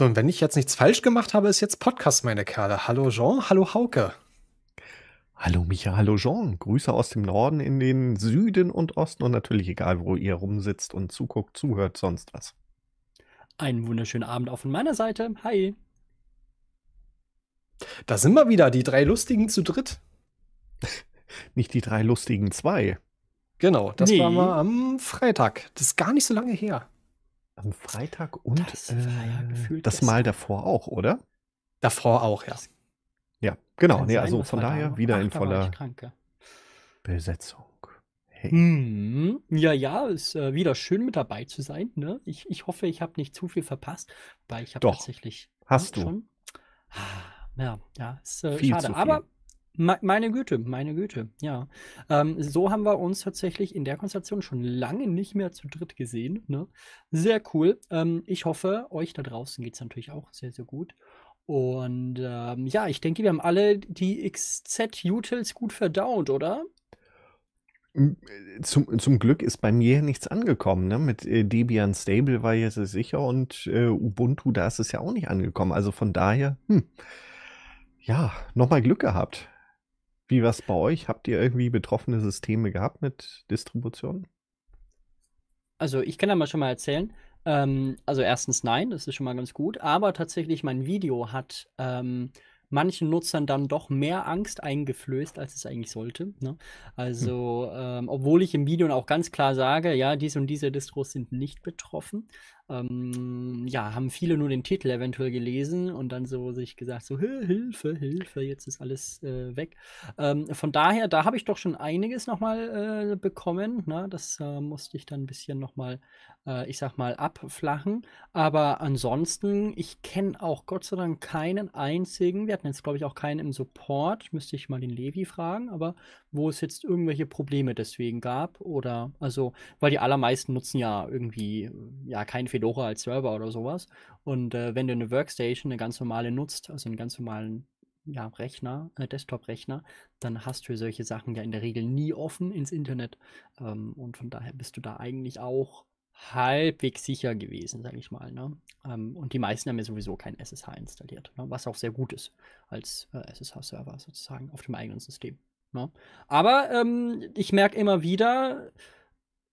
So, und wenn ich jetzt nichts falsch gemacht habe, ist jetzt Podcast, meine Kerle. Hallo Jean, hallo Hauke. Hallo Micha, hallo Jean. Grüße aus dem Norden in den Süden und Osten und natürlich egal, wo ihr rumsitzt und zuguckt, zuhört, sonst was. Einen wunderschönen Abend auch von meiner Seite. Hi. Da sind wir wieder, die drei Lustigen zu dritt. Nicht die drei Lustigen zwei. Genau, das nee. war mal am Freitag. Das ist gar nicht so lange her. Am Freitag und das, äh, das Mal davor auch, oder? Davor auch, ja. Ja, genau. Nee, sein, also von daher da wieder Ach, in voller krank, ja. Besetzung. Hey. Hm, ja, ja, ist äh, wieder schön mit dabei zu sein. Ne? Ich, ich hoffe, ich habe nicht zu viel verpasst, weil ich habe tatsächlich. Hast ne, du? Schon, ah, ja, ja, ist äh, schade. Aber meine Güte, meine Güte, ja. Ähm, so haben wir uns tatsächlich in der Konstellation schon lange nicht mehr zu dritt gesehen. Ne? Sehr cool. Ähm, ich hoffe, euch da draußen geht es natürlich auch sehr, sehr gut. Und ähm, ja, ich denke, wir haben alle die XZ-Utils gut verdaut, oder? Äh, zum, zum Glück ist bei mir nichts angekommen. Ne? Mit äh, Debian Stable war jetzt sicher und äh, Ubuntu, da ist es ja auch nicht angekommen. Also von daher, hm, ja, nochmal Glück gehabt. Wie war es bei euch? Habt ihr irgendwie betroffene Systeme gehabt mit Distributionen? Also ich kann da mal schon mal erzählen. Ähm, also erstens nein, das ist schon mal ganz gut. Aber tatsächlich, mein Video hat ähm, manchen Nutzern dann doch mehr Angst eingeflößt, als es eigentlich sollte. Ne? Also, hm. ähm, obwohl ich im Video auch ganz klar sage, ja, diese und diese Distros sind nicht betroffen, ähm, ja, haben viele nur den Titel eventuell gelesen und dann so sich gesagt, so Hilfe, Hilfe, jetzt ist alles äh, weg. Ähm, von daher, da habe ich doch schon einiges nochmal äh, bekommen. Ne? Das äh, musste ich dann ein bisschen nochmal, äh, ich sag mal, abflachen. Aber ansonsten, ich kenne auch Gott sei Dank keinen einzigen. Wir hatten jetzt, glaube ich, auch keinen im Support. Müsste ich mal den Levi fragen, aber wo es jetzt irgendwelche Probleme deswegen gab oder also, weil die allermeisten nutzen ja irgendwie äh, ja kein Fedora als Server oder sowas und äh, wenn du eine Workstation eine ganz normale nutzt, also einen ganz normalen ja, Rechner, äh, Desktop-Rechner, dann hast du solche Sachen ja in der Regel nie offen ins Internet ähm, und von daher bist du da eigentlich auch halbwegs sicher gewesen, sage ich mal. Ne? Ähm, und die meisten haben ja sowieso kein SSH installiert, ne? was auch sehr gut ist als äh, SSH-Server sozusagen auf dem eigenen System. Ne? Aber ähm, ich merke immer wieder,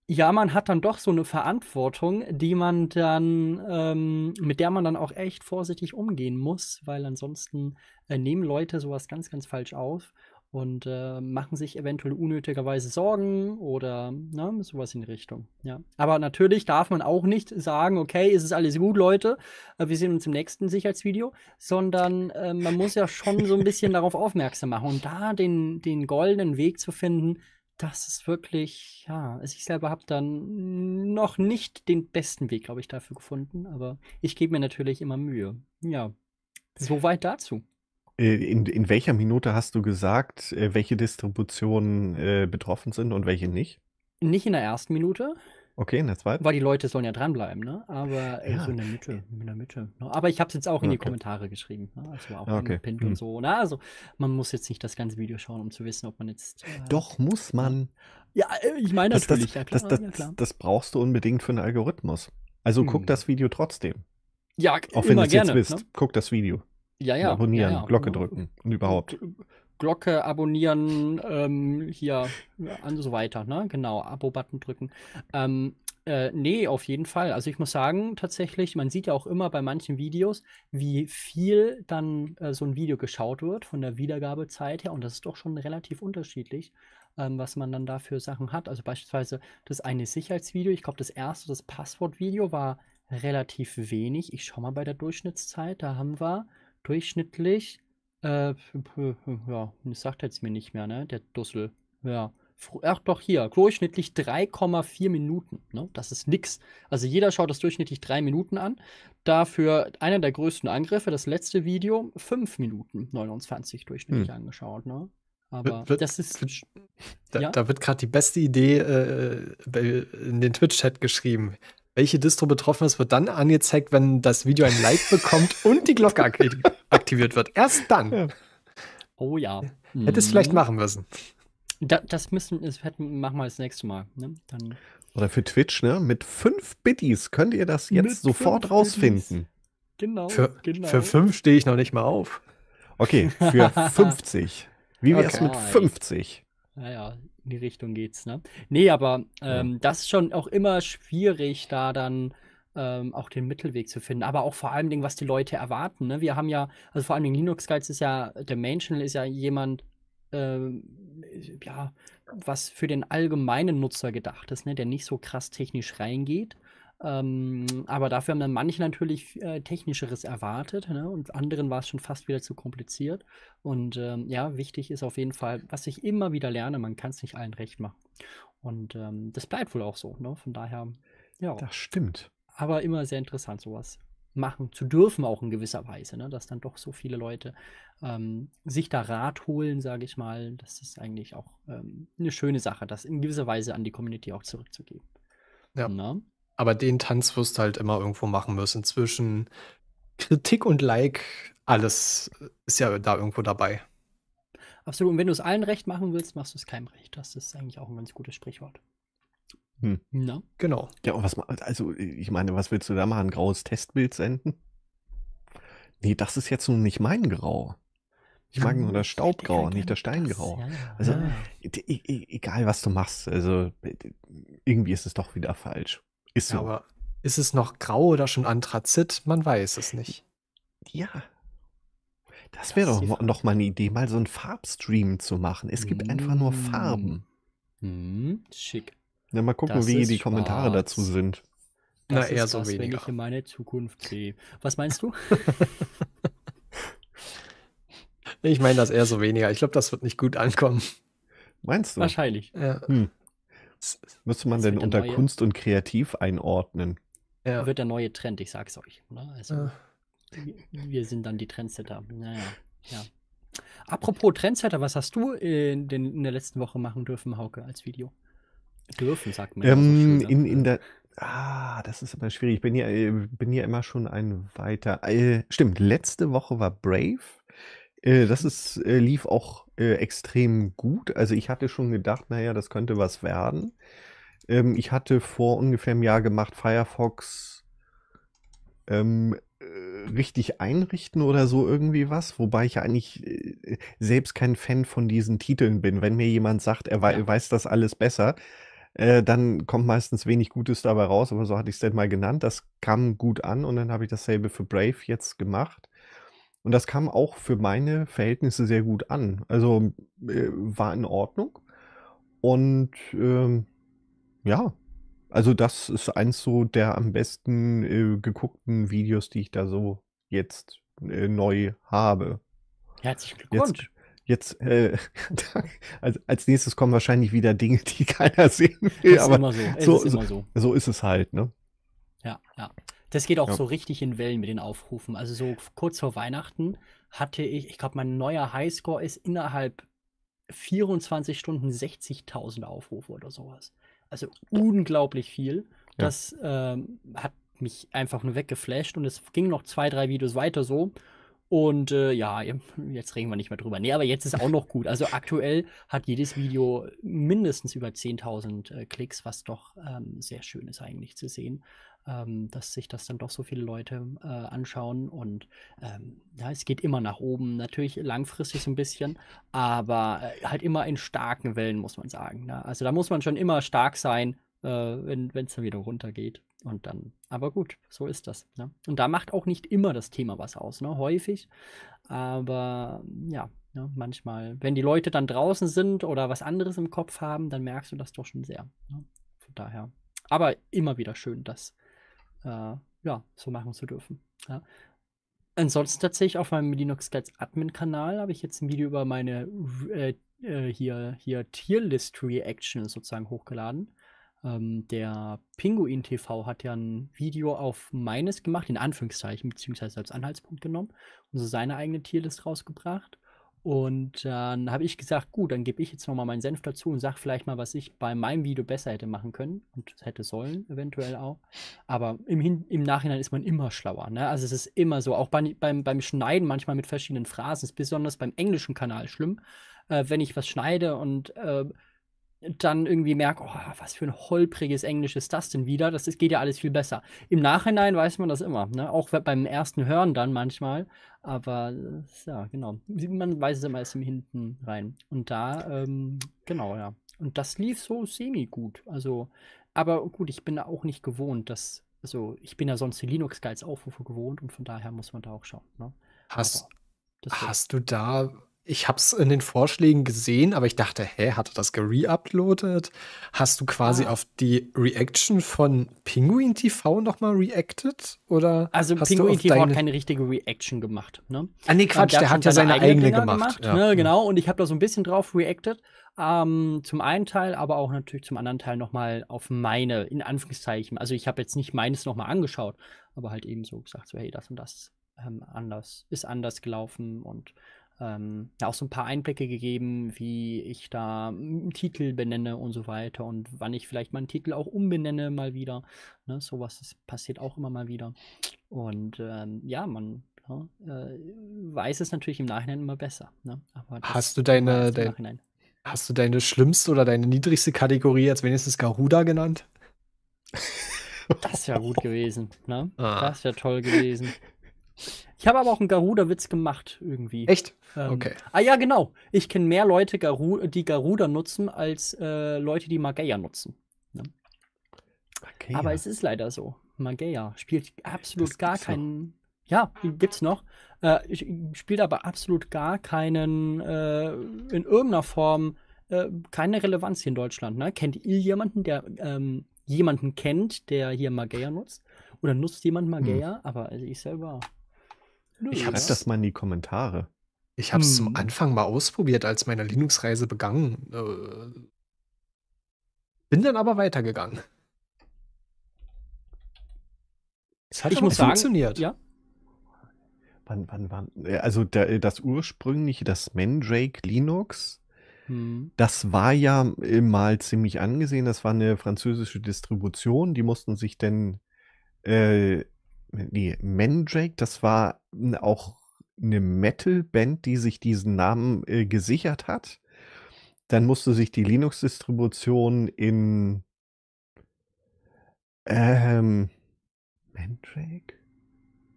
ja, man hat dann doch so eine Verantwortung, die man dann, ähm, mit der man dann auch echt vorsichtig umgehen muss, weil ansonsten äh, nehmen Leute sowas ganz, ganz falsch auf und äh, machen sich eventuell unnötigerweise Sorgen oder na, ne, sowas in die Richtung. Ja. Aber natürlich darf man auch nicht sagen, okay, ist es alles gut, Leute, äh, wir sehen uns im nächsten Sicherheitsvideo, sondern äh, man muss ja schon so ein bisschen darauf aufmerksam machen und da den, den goldenen Weg zu finden, das ist wirklich, ja, also ich selber habe dann noch nicht den besten Weg, glaube ich, dafür gefunden, aber ich gebe mir natürlich immer Mühe. Ja, soweit dazu. Äh, in, in welcher Minute hast du gesagt, äh, welche Distributionen äh, betroffen sind und welche nicht? Nicht in der ersten Minute. Okay, in der zweiten. Weil die Leute sollen ja dranbleiben, ne? Aber äh, ja. so in der Mitte, in der Mitte. Ne? Aber ich habe es jetzt auch in okay. die Kommentare geschrieben. Ne? Also auch okay. angepinnt und hm. so. Ne? Also man muss jetzt nicht das ganze Video schauen, um zu wissen, ob man jetzt. Äh, Doch, muss man. Ja, ich meine das, natürlich. Das, ja, klar, das, ja, klar. das, brauchst du unbedingt für einen Algorithmus. Also hm. guck das Video trotzdem. Ja, auch wenn du es jetzt wisst, ne? guck das Video. Ja, ja. abonnieren, ja, ja. Glocke drücken und überhaupt. Glocke abonnieren, ähm, hier und so weiter, ne? Genau, Abo-Button drücken. Ähm, äh, nee, auf jeden Fall. Also ich muss sagen, tatsächlich, man sieht ja auch immer bei manchen Videos, wie viel dann äh, so ein Video geschaut wird von der Wiedergabezeit her. Und das ist doch schon relativ unterschiedlich, ähm, was man dann da für Sachen hat. Also beispielsweise das eine Sicherheitsvideo, ich glaube, das erste, das Passwortvideo war relativ wenig. Ich schaue mal bei der Durchschnittszeit, da haben wir durchschnittlich, äh, ja, das sagt jetzt mir nicht mehr, ne? Der Dussel. Ja. Ach doch, hier, durchschnittlich 3,4 Minuten. Ne? Das ist nix. Also jeder schaut das durchschnittlich 3 Minuten an. Dafür einer der größten Angriffe, das letzte Video, 5 Minuten 29 durchschnittlich hm. angeschaut. Ne? Aber wird, das ist. Wird, ja? da, da, wird gerade die beste Idee äh, in den Twitch-Chat geschrieben. Welche Distro betroffen ist, wird dann angezeigt, wenn das Video ein Like bekommt und die Glocke aktiviert wird. Erst dann. Ja. Oh ja. Hätte es vielleicht machen müssen. Da, das müssen das machen wir das nächste Mal. Ne? Dann. Oder für Twitch, ne? Mit fünf Bitties könnt ihr das jetzt Mit sofort rausfinden. Biddies. Genau für, genau. für fünf stehe ich noch nicht mal auf. Okay, für 50. Wie wäre es okay. mit 50? Naja, in die Richtung geht's, ne? Nee, aber ähm, ja. das ist schon auch immer schwierig, da dann ähm, auch den Mittelweg zu finden. Aber auch vor allem Dingen, was die Leute erwarten. Ne? Wir haben ja, also vor allem Linux Guides ist ja, der Main Channel ist ja jemand, ähm, ja, was für den allgemeinen Nutzer gedacht ist, ne? der nicht so krass technisch reingeht ähm, aber dafür haben dann manche natürlich äh, technischeres erwartet ne? und anderen war es schon fast wieder zu kompliziert. Und ähm, ja, wichtig ist auf jeden Fall, was ich immer wieder lerne, man kann es nicht allen recht machen. Und ähm, das bleibt wohl auch so. Ne? Von daher, ja. Das stimmt. Aber immer sehr interessant, sowas machen zu dürfen, auch in gewisser Weise, ne? dass dann doch so viele Leute ähm, sich da Rat holen, sage ich mal. Das ist eigentlich auch ähm, eine schöne Sache, das in gewisser Weise an die Community auch zurückzugeben. Ja. Na? Ne? Aber den Tanz wirst du halt immer irgendwo machen müssen. Zwischen Kritik und Like, alles äh, ist ja da irgendwo dabei. Absolut. Und wenn du es allen recht machen willst, machst du es keinem recht. Das ist eigentlich auch ein ganz gutes Sprichwort. Hm. No? Genau. Ja, und was also ich meine, was willst du da machen? Ein graues Testbild senden? Nee, das ist jetzt nun nicht mein Grau. Ich mag nur hm, das Staubgrau, nicht das Steingrau. Das, ja, ja. Also, ja. egal was du machst, also äh, irgendwie ist es doch wieder falsch. Ist so. Aber ist es noch grau oder schon Anthrazit? Man weiß es nicht. Ja. Das wäre doch noch, mal eine Idee, mal so einen Farbstream zu machen. Es gibt mm. einfach nur mm. Farben. Mm. Schick. Ja, mal gucken, das wie die schwarz. Kommentare dazu sind. Das Na, eher ist so das, weniger. Wenn ich in meine Zukunft sehe. Was meinst du? ich meine das eher so weniger. Ich glaube, das wird nicht gut ankommen. Meinst du? Wahrscheinlich. Ja. Hm. Müsste man das denn unter neue, Kunst und Kreativ einordnen? Ja. Wird der neue Trend, ich sag's euch. Ne? Also, ja. Wir sind dann die Trendsetter. Naja, ja. Apropos Trendsetter, was hast du in, äh, den, in der letzten Woche machen dürfen, Hauke, als Video? Dürfen, sagt man. Ähm, so ne? in, in der, Ah, das ist immer schwierig. Ich bin ja, äh, bin ja immer schon ein weiter. Äh, stimmt, letzte Woche war Brave. Äh, das ist, äh, lief auch äh, extrem gut. Also ich hatte schon gedacht, naja, das könnte was werden. Ähm, ich hatte vor ungefähr einem Jahr gemacht, Firefox ähm, äh, richtig einrichten oder so irgendwie was, wobei ich eigentlich äh, selbst kein Fan von diesen Titeln bin. Wenn mir jemand sagt, er wei weiß das alles besser, äh, dann kommt meistens wenig Gutes dabei raus, aber so hatte ich es dann mal genannt. Das kam gut an und dann habe ich dasselbe für Brave jetzt gemacht. Und das kam auch für meine Verhältnisse sehr gut an. Also äh, war in Ordnung. Und ähm, ja, also das ist eins so der am besten äh, geguckten Videos, die ich da so jetzt äh, neu habe. Herzlichen Glückwunsch. Jetzt, jetzt äh, als, als nächstes kommen wahrscheinlich wieder Dinge, die keiner sehen will. Ist aber so. so, so, so. so ist es halt, ne? Ja, ja. Das geht auch ja. so richtig in Wellen mit den Aufrufen. Also so kurz vor Weihnachten hatte ich, ich glaube, mein neuer Highscore ist innerhalb 24 Stunden 60.000 Aufrufe oder sowas. Also unglaublich viel. Ja. Das ähm, hat mich einfach nur weggeflasht und es ging noch zwei, drei Videos weiter so. Und äh, ja, jetzt reden wir nicht mehr drüber. Nee, aber jetzt ist auch noch gut. Also aktuell hat jedes Video mindestens über 10.000 äh, Klicks, was doch ähm, sehr schön ist eigentlich zu sehen ähm, dass sich das dann doch so viele Leute äh, anschauen. Und ähm, ja, es geht immer nach oben, natürlich langfristig so ein bisschen, aber äh, halt immer in starken Wellen, muss man sagen. Ne? Also da muss man schon immer stark sein, äh, wenn es dann wieder runtergeht. Und dann, aber gut, so ist das. Ne? Und da macht auch nicht immer das Thema was aus, ne? häufig. Aber ja, ne? manchmal, wenn die Leute dann draußen sind oder was anderes im Kopf haben, dann merkst du das doch schon sehr. Ne? Von daher, aber immer wieder schön, dass äh, ja, so machen zu dürfen. Ja. Ansonsten tatsächlich auf meinem Linux Guides Admin-Kanal habe ich jetzt ein Video über meine äh, äh hier, hier Tierlist Reaction sozusagen hochgeladen. Ähm, der Pinguin TV hat ja ein Video auf meines gemacht, in Anführungszeichen, beziehungsweise als Anhaltspunkt genommen und so seine eigene Tierlist rausgebracht. Und dann habe ich gesagt, gut, dann gebe ich jetzt nochmal meinen Senf dazu und sage vielleicht mal, was ich bei meinem Video besser hätte machen können und hätte sollen, eventuell auch. Aber im, Hin im Nachhinein ist man immer schlauer. Ne? Also es ist immer so, auch bei, beim, beim Schneiden manchmal mit verschiedenen Phrasen, ist besonders beim englischen Kanal schlimm, äh, wenn ich was schneide und äh, dann irgendwie merke, oh, was für ein holpriges Englisch ist das denn wieder? Das, das geht ja alles viel besser. Im Nachhinein weiß man das immer, ne? auch beim ersten Hören dann manchmal. Aber äh, ja, genau. Man weiß es immer erst im Hinten rein. Und da, ähm, genau, ja. Und das lief so semi-gut. Also, aber gut, ich bin da auch nicht gewohnt, dass, also ich bin ja sonst die Linux-Guides-Aufrufe gewohnt und von daher muss man da auch schauen. Ne? Hast, hast du da ich habe es in den Vorschlägen gesehen, aber ich dachte, hä, hat er das gereuploadet? Hast du quasi ah. auf die Reaction von Pinguin TV nochmal reacted? Oder also Pinguin TV hat keine richtige Reaction gemacht. Ne? Ah nee, ähm, Quatsch, der, der hat ja seine eigene, eigene gemacht. gemacht ne? ja. ne, genau, und ich habe da so ein bisschen drauf reacted. Ähm, zum einen Teil, aber auch natürlich zum anderen Teil nochmal auf meine, in Anführungszeichen. Also ich habe jetzt nicht meines nochmal angeschaut, aber halt eben so gesagt, so hey, das und das ähm, anders, ist anders gelaufen und ähm, ja, auch so ein paar Einblicke gegeben, wie ich da einen Titel benenne und so weiter und wann ich vielleicht meinen Titel auch umbenenne mal wieder. Ne, sowas das passiert auch immer mal wieder. Und ähm, ja, man ja, äh, weiß es natürlich im Nachhinein immer besser. Ne? hast du deine, dein, hast du deine schlimmste oder deine niedrigste Kategorie als wenigstens Garuda genannt? Das wäre gut gewesen. Ne? Ah. Das wäre toll gewesen. Ich habe aber auch einen Garuda-Witz gemacht irgendwie. Echt? Ähm, okay. Ah ja, genau. Ich kenne mehr Leute, Garu die Garuda nutzen, als äh, Leute, die Mageia nutzen. Ne? Mageia. Aber es ist leider so. Mageia spielt absolut das gar keinen. Noch. Ja, gibt's noch. Äh, spielt aber absolut gar keinen äh, in irgendeiner Form äh, keine Relevanz hier in Deutschland. Ne? Kennt ihr jemanden, der ähm, jemanden kennt, der hier Mageia nutzt? Oder nutzt jemand Mageia? Hm. Aber also ich selber ich habe das mal in die Kommentare. Ich habe es hm. zum Anfang mal ausprobiert, als meine Linux-Reise begann. Äh, bin dann aber weitergegangen. Es hat ich muss sagen, funktioniert. Ja. Wann, wann, wann? Äh, also der, das ursprüngliche, das Mandrake Linux, hm. das war ja mal ziemlich angesehen. Das war eine französische Distribution. Die mussten sich denn äh, nee, Mandrake, das war auch eine Metal-Band, die sich diesen Namen äh, gesichert hat. Dann musste sich die Linux-Distribution in ähm, Mandrake?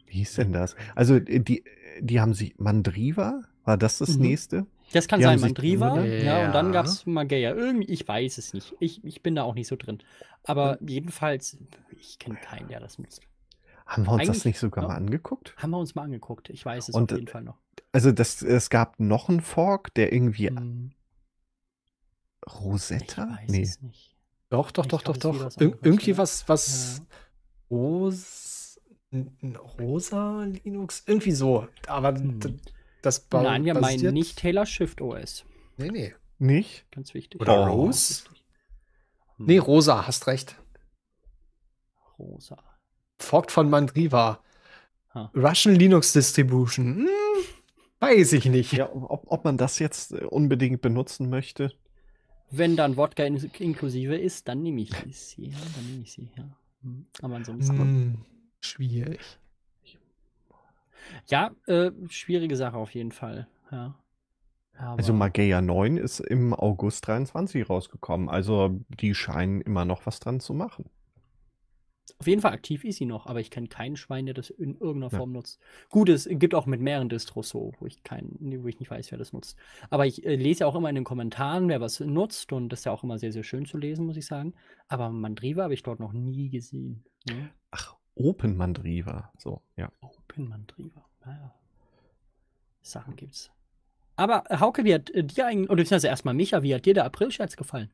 Wie hieß denn hm. das? Also äh, die, äh, die haben sich Mandriva? War das das mhm. nächste? Das kann die sein, Mandriva. Ja. ja, und dann gab es Magea. Irgendwie, ich weiß es nicht. Ich, ich bin da auch nicht so drin. Aber hm. jedenfalls, ich kenne keinen, der das nutzt. Haben wir uns Eigentlich, das nicht sogar ne? mal angeguckt? Haben wir uns mal angeguckt, ich weiß es Und, auf äh, jeden Fall noch. Also das, es gab noch einen Fork, der irgendwie hm. Rosetta? Ich weiß nee. es nicht. Doch, doch, doch, doch, doch. irgendwie was, was ja. Ros Rosa Linux, irgendwie so. Aber hm. das baut Nein, wir basiert... meinen nicht Taylor Shift OS. Nee, nee. Nicht? Ganz wichtig. Oder oh. Rose? Nee, hm. Rosa, hast recht. Rosa forked von Mandriva. Ha. Russian Linux Distribution. Hm, weiß ich nicht. Ja, ob, ob man das jetzt äh, unbedingt benutzen möchte. Wenn dann Wodka in inklusive ist, dann nehme ich sie. Ja, dann nehme ich sie, ja. Hm, aber ansonsten. Hm, schwierig. Ja, äh, schwierige Sache auf jeden Fall. Ja. Also aber also Magea 9 ist im August 23 rausgekommen. Also die scheinen immer noch was dran zu machen. Auf jeden Fall aktiv ist sie noch, aber ich kenne keinen Schwein, der das in irgendeiner ja. Form nutzt. Gut, es gibt auch mit mehreren Distros so, wo ich keinen, wo ich nicht weiß, wer das nutzt. Aber ich äh, lese ja auch immer in den Kommentaren, wer was nutzt und das ist ja auch immer sehr, sehr schön zu lesen, muss ich sagen. Aber Mandriva habe ich dort noch nie gesehen. Ne? Ach, Open Mandriva, so, ja. Open Mandriva, naja. Sachen gibt's. Aber Hauke, wie hat äh, dir eigentlich, oder beziehungsweise erstmal Micha, wie hat dir der Aprilscherz gefallen?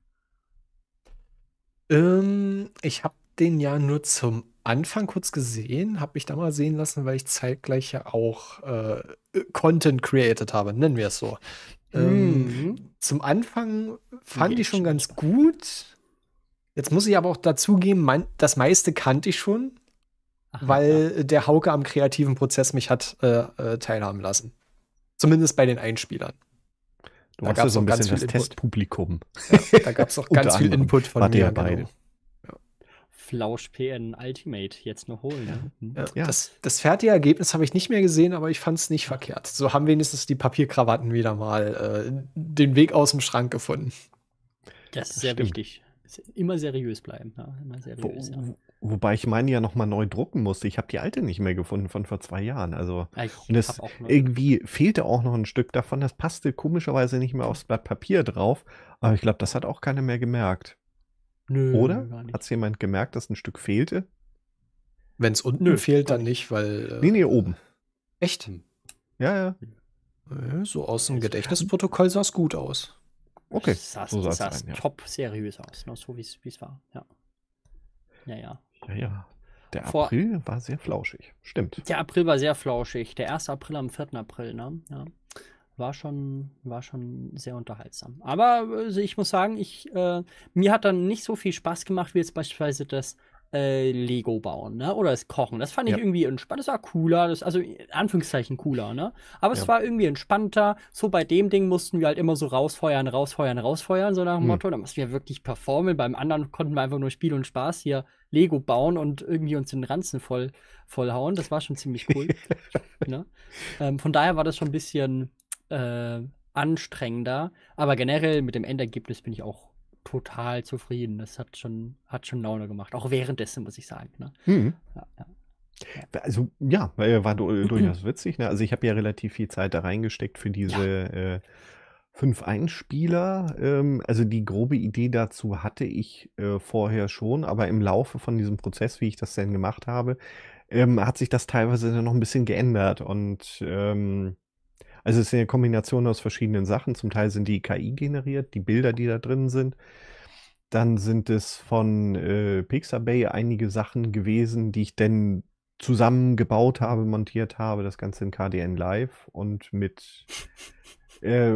Ähm, ich habe den ja nur zum Anfang kurz gesehen, habe mich da mal sehen lassen, weil ich zeitgleich ja auch äh, Content created habe, nennen wir es so. Ähm, mhm. Zum Anfang fand nee, ich schon ganz gut. Jetzt muss ich aber auch dazugeben, mein, das meiste kannte ich schon, Aha, weil ja. der Hauke am kreativen Prozess mich hat äh, äh teilhaben lassen. Zumindest bei den Einspielern. Du da hast ja so ein bisschen das Testpublikum. Ja, da gab es auch ganz viel Input von mir. Ja genau. Flausch PN Ultimate jetzt noch holen. Ja. Ne? Mhm. Ja. Ja. Das, das, fertige Ergebnis habe ich nicht mehr gesehen, aber ich fand es nicht verkehrt. So haben wenigstens die Papierkrawatten wieder mal äh, den Weg aus dem Schrank gefunden. Das ist sehr Stimmt. wichtig. Immer seriös bleiben. Immer seriös, Wo, Wobei ich meine ja nochmal neu drucken musste. Ich habe die alte nicht mehr gefunden von vor zwei Jahren. Also ich und das irgendwie fehlte auch noch ein Stück davon. Das passte komischerweise nicht mehr aufs Blatt Papier drauf. Aber ich glaube, das hat auch keiner mehr gemerkt. Nö, Oder? Hat es jemand gemerkt, dass ein Stück fehlte? Wenn es unten Nö, fehlt, dann nicht, weil. Äh, nee, nee, oben. Echt? Hm. Ja, ja. Äh, so aus dem Gedächtnisprotokoll sah es gut aus. Okay. Saß, so sah es ja. top seriös aus, ne? so wie es war. Ja. Ja, ja. Ja, ja. Der Vor April war sehr flauschig. Stimmt. Der April war sehr flauschig. Der 1. April am 4. April, ne? Ja war schon, war schon sehr unterhaltsam. Aber also ich muss sagen, ich, äh, mir hat dann nicht so viel Spaß gemacht, wie jetzt beispielsweise das äh, Lego bauen, ne? Oder das Kochen. Das fand ich ja. irgendwie entspannt. Das war cooler, das, also in Anführungszeichen cooler, ne? Aber ja. es war irgendwie entspannter. So bei dem Ding mussten wir halt immer so rausfeuern, rausfeuern, rausfeuern, so nach dem hm. Motto. Da mussten wir wirklich performen. Beim anderen konnten wir einfach nur Spiel und Spaß hier Lego bauen und irgendwie uns den Ranzen voll, vollhauen. Das war schon ziemlich cool. ne? ähm, von daher war das schon ein bisschen äh, anstrengender. Aber generell mit dem Endergebnis bin ich auch total zufrieden. Das hat schon, hat schon Laune gemacht. Auch währenddessen, muss ich sagen. Ne? Mhm. Ja, ja. Also ja, war durchaus witzig. Ne? Also ich habe ja relativ viel Zeit da reingesteckt für diese ja. äh, fünf Einspieler. Ähm, also die grobe Idee dazu hatte ich äh, vorher schon, aber im Laufe von diesem Prozess, wie ich das denn gemacht habe, ähm, hat sich das teilweise noch ein bisschen geändert. Und ähm, also es ist eine Kombination aus verschiedenen Sachen. Zum Teil sind die KI generiert, die Bilder, die da drin sind. Dann sind es von äh, Pixabay einige Sachen gewesen, die ich denn zusammengebaut habe, montiert habe, das Ganze in KDN Live und mit äh,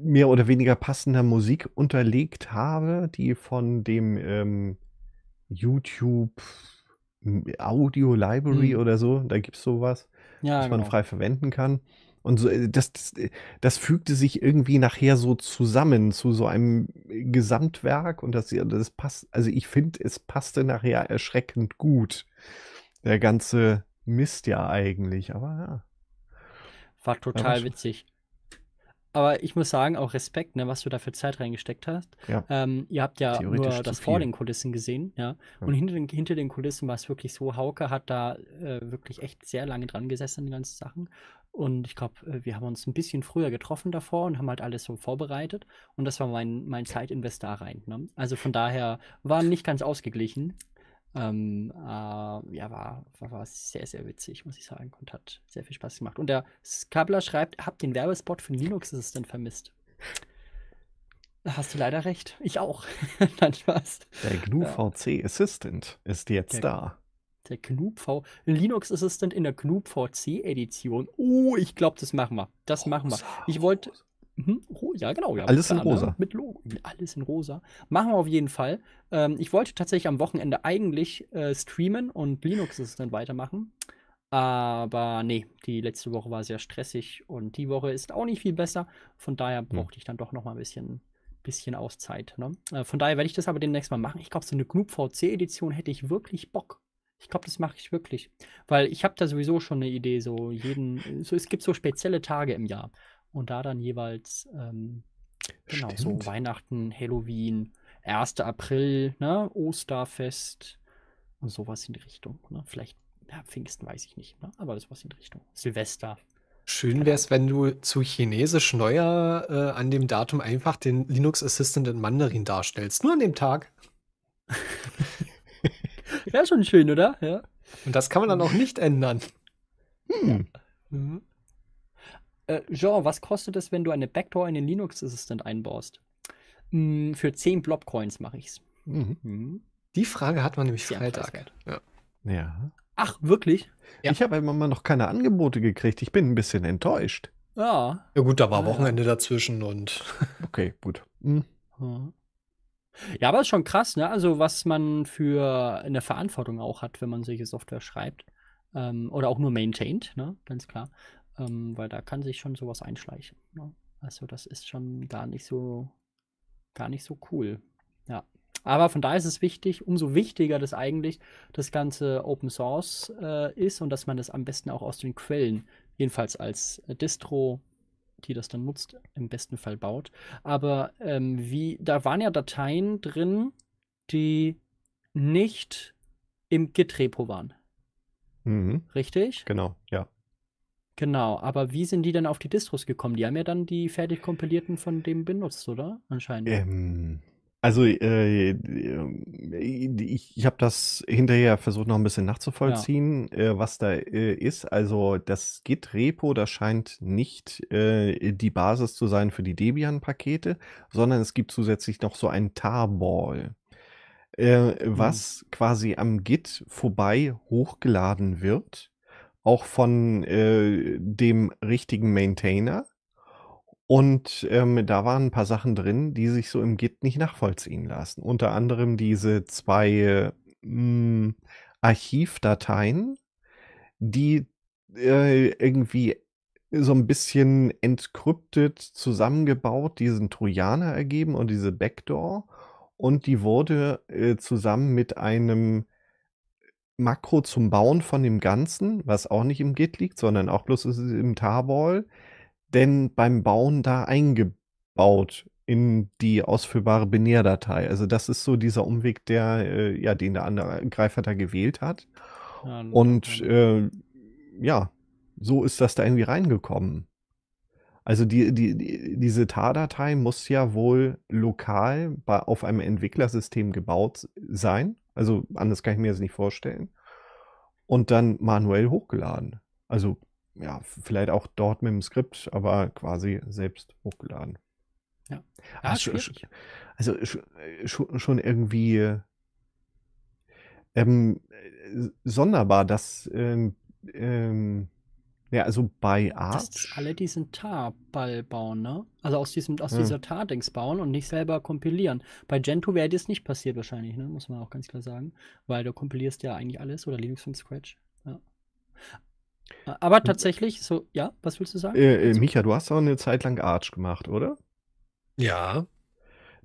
mehr oder weniger passender Musik unterlegt habe, die von dem ähm, YouTube hm, Audio Library mhm. oder so, da gibt es sowas, ja, was genau. man frei verwenden kann. Und so, äh, das, das, äh, das fügte sich irgendwie nachher so zusammen zu so einem äh, Gesamtwerk und das, das passt, also ich finde, es passte nachher erschreckend gut. Der ganze Mist ja eigentlich, aber ja. War total war witzig aber ich muss sagen, auch Respekt, ne, was du da für Zeit reingesteckt hast. Ja. Ähm, ihr habt ja nur das vor den Kulissen gesehen, ja. ja. Und hinter den, hinter den Kulissen war es wirklich so, Hauke hat da äh, wirklich echt sehr lange dran gesessen an den ganzen Sachen. Und ich glaube, äh, wir haben uns ein bisschen früher getroffen davor und haben halt alles so vorbereitet. Und das war mein, mein Zeitinvest rein. Ne? Also von daher war nicht ganz ausgeglichen. Ähm, äh, ja, war, war, war, sehr, sehr witzig, muss ich sagen. Und hat sehr viel Spaß gemacht. Und der Skabler schreibt, habt den Werbespot für Linux Assistant vermisst. Da hast du leider recht. Ich auch. Nein, Spaß. Der GNU VC Assistant ist jetzt der, da. Der GNU V Linux Assistant in der GNU VC Edition. Oh, ich glaube, das machen wir. Das oh, machen wir. Ich wollte Mhm. ja, genau. Ja, alles in ne? rosa. Mit Logo. Alles in rosa. Machen wir auf jeden Fall. Ähm, ich wollte tatsächlich am Wochenende eigentlich äh, streamen und Linux ist dann weitermachen. Aber nee, die letzte Woche war sehr stressig und die Woche ist auch nicht viel besser. Von daher hm. brauchte ich dann doch noch mal ein bisschen, bisschen Auszeit. Ne? Äh, von daher werde ich das aber demnächst mal machen. Ich glaube, so eine GNUB VC-Edition hätte ich wirklich Bock. Ich glaube, das mache ich wirklich. Weil ich habe da sowieso schon eine Idee, so jeden, so, es gibt so spezielle Tage im Jahr und da dann jeweils ähm, genau so Weihnachten, Halloween, 1. April, ne, Osterfest und sowas in die Richtung. Ne? Vielleicht ja, Pfingsten weiß ich nicht, ne? aber sowas in die Richtung. Silvester. Schön wäre es, wenn du zu chinesisch Neuer äh, an dem Datum einfach den Linux Assistant in Mandarin darstellst. Nur an dem Tag. wäre schon schön, oder? Ja. Und das kann man dann auch nicht ändern. Hm. Mhm. Äh, Jean, was kostet es, wenn du eine Backdoor in den Linux Assistant einbaust? Hm, für 10 Blobcoins mache ich's. Mhm. Mhm. Die Frage hat man nämlich Sehr Freitag. Ja. ja. Ach, wirklich? Ja. Ich habe immer noch keine Angebote gekriegt. Ich bin ein bisschen enttäuscht. Ja. Ja, gut, da war ah. Wochenende dazwischen und. Okay, gut. Mhm. Ja, aber ist schon krass, ne? Also, was man für eine Verantwortung auch hat, wenn man solche Software schreibt. Ähm, oder auch nur maintained, ne? Ganz klar. Ähm, weil da kann sich schon sowas einschleichen. Ne? Also das ist schon gar nicht so, gar nicht so cool. Ja. Aber von da ist es wichtig, umso wichtiger, dass eigentlich das Ganze Open Source äh, ist und dass man das am besten auch aus den Quellen, jedenfalls als äh, Distro, die das dann nutzt, im besten Fall baut. Aber ähm, wie, da waren ja Dateien drin, die nicht im Git-Repo waren. Mhm. Richtig? Genau, ja. Genau, aber wie sind die denn auf die Distros gekommen? Die haben ja dann die fertig kompilierten von dem benutzt, oder? Anscheinend. Ähm, also äh, äh ich, ich habe das hinterher versucht noch ein bisschen nachzuvollziehen, ja. äh, was da äh, ist. Also das Git-Repo, das scheint nicht äh, die Basis zu sein für die Debian-Pakete, sondern es gibt zusätzlich noch so ein Tarball, äh, mhm. was mhm. quasi am Git vorbei hochgeladen wird auch von äh, dem richtigen Maintainer. Und ähm, da waren ein paar Sachen drin, die sich so im Git nicht nachvollziehen lassen. Unter anderem diese zwei äh, Archivdateien, die äh, irgendwie so ein bisschen entkryptet zusammengebaut diesen Trojaner ergeben und diese Backdoor. Und die wurde äh, zusammen mit einem Makro zum Bauen von dem Ganzen, was auch nicht im Git liegt, sondern auch bloß ist es im Tarball, denn beim Bauen da eingebaut in die ausführbare Binärdatei. Also das ist so dieser Umweg, der äh, ja, den der Angreifer da gewählt hat. Ja, und äh, ja, so ist das da irgendwie reingekommen. Also die, die, die diese TAR-Datei muss ja wohl lokal bei, auf einem Entwicklersystem gebaut sein. Also anders kann ich mir das nicht vorstellen. Und dann manuell hochgeladen. Also ja, vielleicht auch dort mit dem Skript, aber quasi selbst hochgeladen. Ja. Ah, schwierig. also äh, schon irgendwie ähm, äh, sonderbar, dass ähm, ähm, ja, also bei Arch. alle diesen Tar-Ball bauen, ne? Also aus, diesem, aus hm. dieser Tar-Dings bauen und nicht selber kompilieren. Bei Gentoo wäre das nicht passiert wahrscheinlich, ne? Muss man auch ganz klar sagen. Weil du kompilierst ja eigentlich alles oder Linux von Scratch. Ja. Aber äh tatsächlich, so, ja, was willst du sagen? Äh, äh, also Micha, du hast auch eine Zeit lang Arch gemacht, oder? Ja.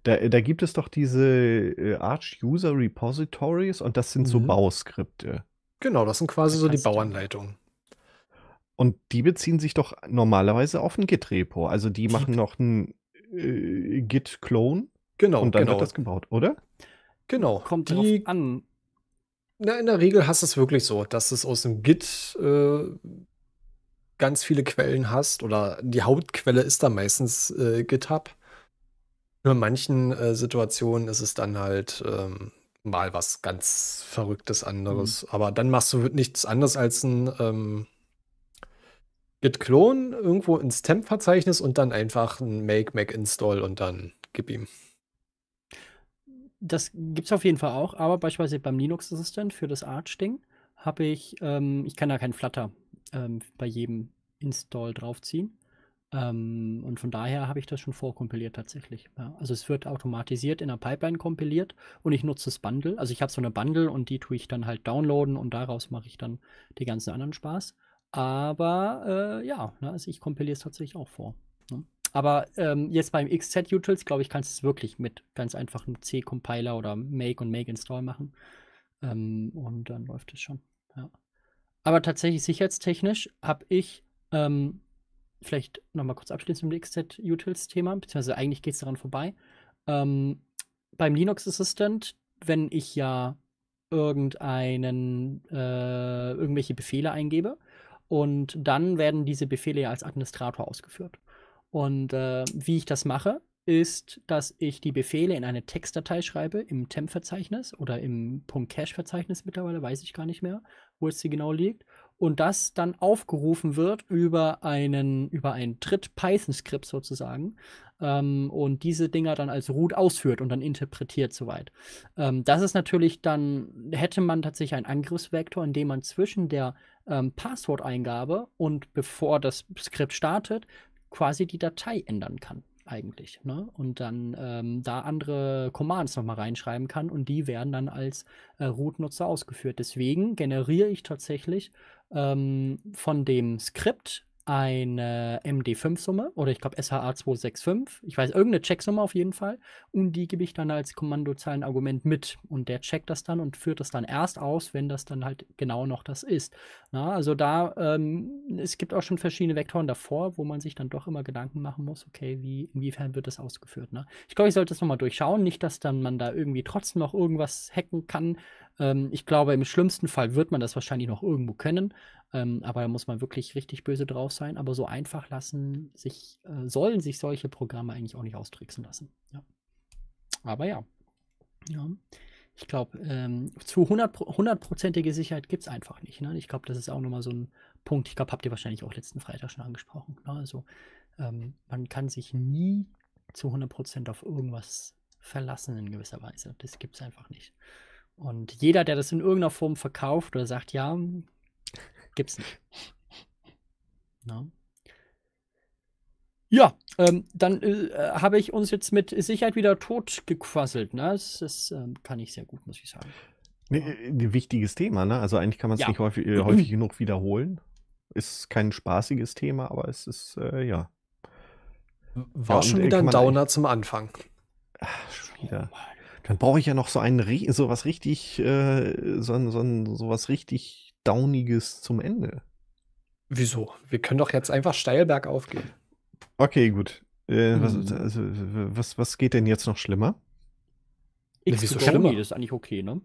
Da, äh, da gibt es doch diese äh, Arch-User-Repositories und das sind mhm. so Bauskripte. Genau, das sind quasi das so die Bauanleitungen. Und die beziehen sich doch normalerweise auf ein Git-Repo. Also die, machen noch einen äh, Git-Clone. Genau. Und dann genau. wird das gebaut, oder? Genau. Kommt die, drauf an. Na, in der Regel hast du es wirklich so, dass es aus dem Git äh, ganz viele Quellen hast oder die Hauptquelle ist da meistens äh, GitHub. In manchen äh, Situationen ist es dann halt ähm, mal was ganz Verrücktes mhm. anderes. Mhm. Aber dann machst du nichts anderes als ein ähm, Git Clone irgendwo ins Temp-Verzeichnis und dann einfach ein Make Mac Install und dann gib ihm. Das gibt es auf jeden Fall auch, aber beispielsweise beim Linux Assistant für das Arch-Ding habe ich, ähm, ich kann da keinen Flutter ähm, bei jedem Install draufziehen. Ähm, und von daher habe ich das schon vorkompiliert tatsächlich. Ja, also es wird automatisiert in der Pipeline kompiliert und ich nutze das Bundle. Also ich habe so eine Bundle und die tue ich dann halt downloaden und daraus mache ich dann die ganzen anderen Spaß. Aber äh, ja, ne, also ich kompiliere es tatsächlich auch vor. Ne? Aber ähm, jetzt beim XZ-Utils, glaube ich, kannst du es wirklich mit ganz einfachem C-Compiler oder Make und Make-Install machen. Ähm, und dann läuft es schon. Ja. Aber tatsächlich sicherheitstechnisch habe ich ähm, vielleicht nochmal kurz abschließend zum XZ-Utils-Thema, beziehungsweise eigentlich geht es daran vorbei. Ähm, beim Linux Assistant, wenn ich ja irgendeinen äh, irgendwelche Befehle eingebe, und dann werden diese Befehle ja als Administrator ausgeführt. Und äh, wie ich das mache, ist, dass ich die Befehle in eine Textdatei schreibe im Temp-Verzeichnis oder im .cache-Verzeichnis mittlerweile, weiß ich gar nicht mehr, wo es sie genau liegt. Und das dann aufgerufen wird über einen, über einen Tritt-Python-Skript sozusagen. Ähm, und diese Dinger dann als Root ausführt und dann interpretiert soweit. Ähm, das ist natürlich dann, hätte man tatsächlich einen Angriffsvektor, indem man zwischen der ähm, Passworteingabe und bevor das Skript startet, quasi die Datei ändern kann eigentlich. Ne? Und dann ähm, da andere Commands nochmal reinschreiben kann und die werden dann als äh, Root-Nutzer ausgeführt. Deswegen generiere ich tatsächlich ähm, von dem Skript eine MD5-Summe oder ich glaube SHA265, ich weiß, irgendeine Checksumme auf jeden Fall und die gebe ich dann als Kommandozeilenargument mit und der checkt das dann und führt das dann erst aus, wenn das dann halt genau noch das ist. Na, also da, ähm, es gibt auch schon verschiedene Vektoren davor, wo man sich dann doch immer Gedanken machen muss, okay, wie, inwiefern wird das ausgeführt. Ne? Ich glaube, ich sollte das nochmal durchschauen, nicht, dass dann man da irgendwie trotzdem noch irgendwas hacken kann, ähm, ich glaube, im schlimmsten Fall wird man das wahrscheinlich noch irgendwo können, ähm, aber da muss man wirklich richtig böse drauf sein. Aber so einfach lassen sich, äh, sollen sich solche Programme eigentlich auch nicht austricksen lassen. Ja. Aber ja. ja. Ich glaube, ähm, zu hundertprozentige Sicherheit gibt es einfach nicht. Ne? Ich glaube, das ist auch nochmal so ein Punkt. Ich glaube, habt ihr wahrscheinlich auch letzten Freitag schon angesprochen. Ne? Also ähm, man kann sich nie zu 100% auf irgendwas verlassen in gewisser Weise. Das gibt es einfach nicht. Und jeder, der das in irgendeiner Form verkauft oder sagt, ja, Gibt's nicht. No. Ja, ähm, dann äh, habe ich uns jetzt mit Sicherheit wieder tot gequasselt. Ne? Das, das ähm, kann ich sehr gut, muss ich sagen. Ja. Äh, ein wichtiges Thema, ne? Also eigentlich kann man es ja. nicht häufig, äh, häufig genug wiederholen. Ist kein spaßiges Thema, aber es ist, äh, ja. War ja, schon äh, wieder ein Downer zum Anfang. Ach, schon wieder. Dann brauche ich ja noch so einen, äh, so was richtig, so, so, so was richtig Downiges zum Ende. Wieso? Wir können doch jetzt einfach steil bergauf gehen. Okay, gut. Äh, was, hm. also, was, was geht denn jetzt noch schlimmer? X 2 go ist eigentlich okay, ne?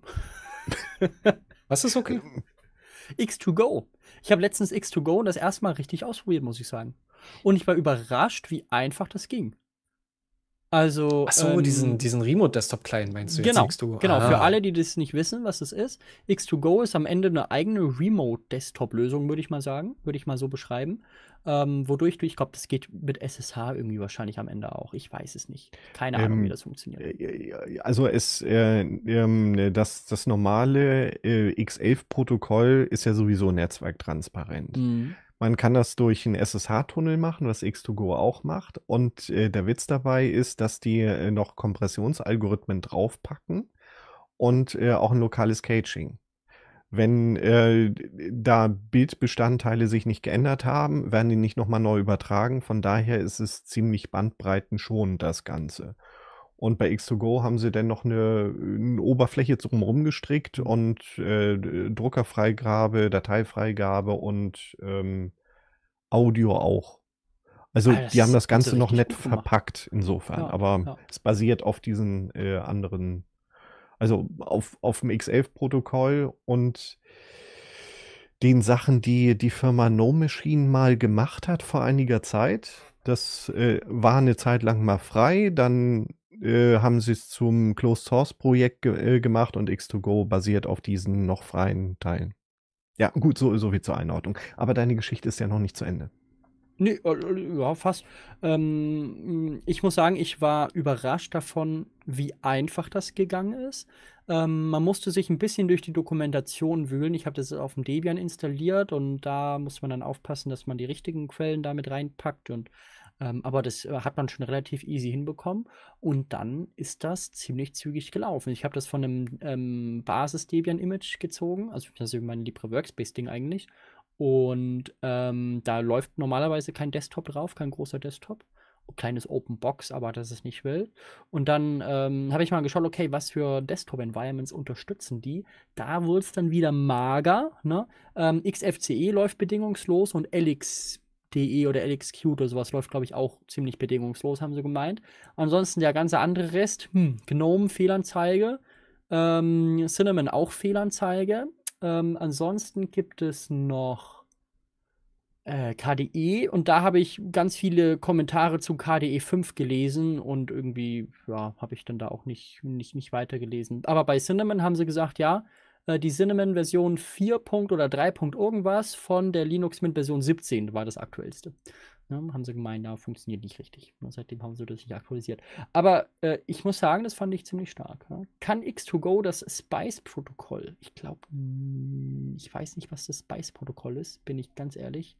was ist okay? X2Go. Ich habe letztens X2Go das erste Mal richtig ausprobiert, muss ich sagen. Und ich war überrascht, wie einfach das ging. Also. so, ähm, diesen, diesen Remote-Desktop-Client meinst du genau, jetzt? Genau, genau. Ah. Für alle, die das nicht wissen, was das ist, X2Go ist am Ende eine eigene Remote-Desktop-Lösung, würde ich mal sagen, würde ich mal so beschreiben. Ähm, wodurch du, ich glaube, das geht mit SSH irgendwie wahrscheinlich am Ende auch. Ich weiß es nicht. Keine Ahnung, ähm, wie das funktioniert. Äh, äh, äh, also es, äh, äh, das, das normale äh, X11-Protokoll ist ja sowieso netzwerktransparent. Mhm. Man kann das durch einen SSH-Tunnel machen, was X2Go auch macht. Und äh, der Witz dabei ist, dass die äh, noch Kompressionsalgorithmen draufpacken und äh, auch ein lokales Caching. Wenn äh, da Bildbestandteile sich nicht geändert haben, werden die nicht nochmal neu übertragen. Von daher ist es ziemlich bandbreitenschonend, das Ganze. Und bei X2Go haben sie dann noch eine, eine äh, Oberfläche drumherum gestrickt mhm. und äh, äh, Druckerfreigabe, Dateifreigabe und ähm, Audio auch. Also ah, die haben das Ganze noch nett verpackt insofern, ja, aber ja. es basiert auf diesen äh, anderen, also auf, auf dem X11-Protokoll und den Sachen, die die Firma No Machine mal gemacht hat vor einiger Zeit. Das äh, war eine Zeit lang mal frei, dann äh, haben sie es zum Closed Source Projekt ge äh, gemacht und X2Go basiert auf diesen noch freien Teilen. Ja, gut, so, so viel zur Einordnung. Aber deine Geschichte ist ja noch nicht zu Ende. Nee, äh, äh, ja, fast. Ähm, ich muss sagen, ich war überrascht davon, wie einfach das gegangen ist. Ähm, man musste sich ein bisschen durch die Dokumentation wühlen. Ich habe das auf dem Debian installiert und da muss man dann aufpassen, dass man die richtigen Quellen damit reinpackt und ähm, aber das äh, hat man schon relativ easy hinbekommen. Und dann ist das ziemlich zügig gelaufen. Ich habe das von einem ähm, Basis-Debian-Image gezogen, also das ist mein Libre-Workspace-Ding eigentlich. Und ähm, da läuft normalerweise kein Desktop drauf, kein großer Desktop kleines Open Box, aber das ist nicht wild. Und dann ähm, habe ich mal geschaut, okay, was für Desktop-Environments unterstützen die? Da wurde es dann wieder mager. Ne? Ähm, XFCE läuft bedingungslos und LX DE oder LXQ oder sowas läuft, glaube ich, auch ziemlich bedingungslos, haben sie gemeint. Ansonsten der ganze andere Rest, hm, Gnome Fehlanzeige, ähm, Cinnamon auch Fehlanzeige. Ähm, ansonsten gibt es noch äh, KDE und da habe ich ganz viele Kommentare zu KDE 5 gelesen und irgendwie, ja, habe ich dann da auch nicht, nicht, nicht weitergelesen. Aber bei Cinnamon haben sie gesagt, ja, äh, die Cinnamon-Version 4. oder 3. irgendwas von der Linux Mint-Version 17 war das aktuellste. Ja, haben sie gemeint, da funktioniert nicht richtig. Und seitdem haben sie das nicht aktualisiert. Aber äh, ich muss sagen, das fand ich ziemlich stark. Ja. Kann X2Go das Spice-Protokoll? Ich glaube, hm, ich weiß nicht, was das Spice-Protokoll ist, bin ich ganz ehrlich.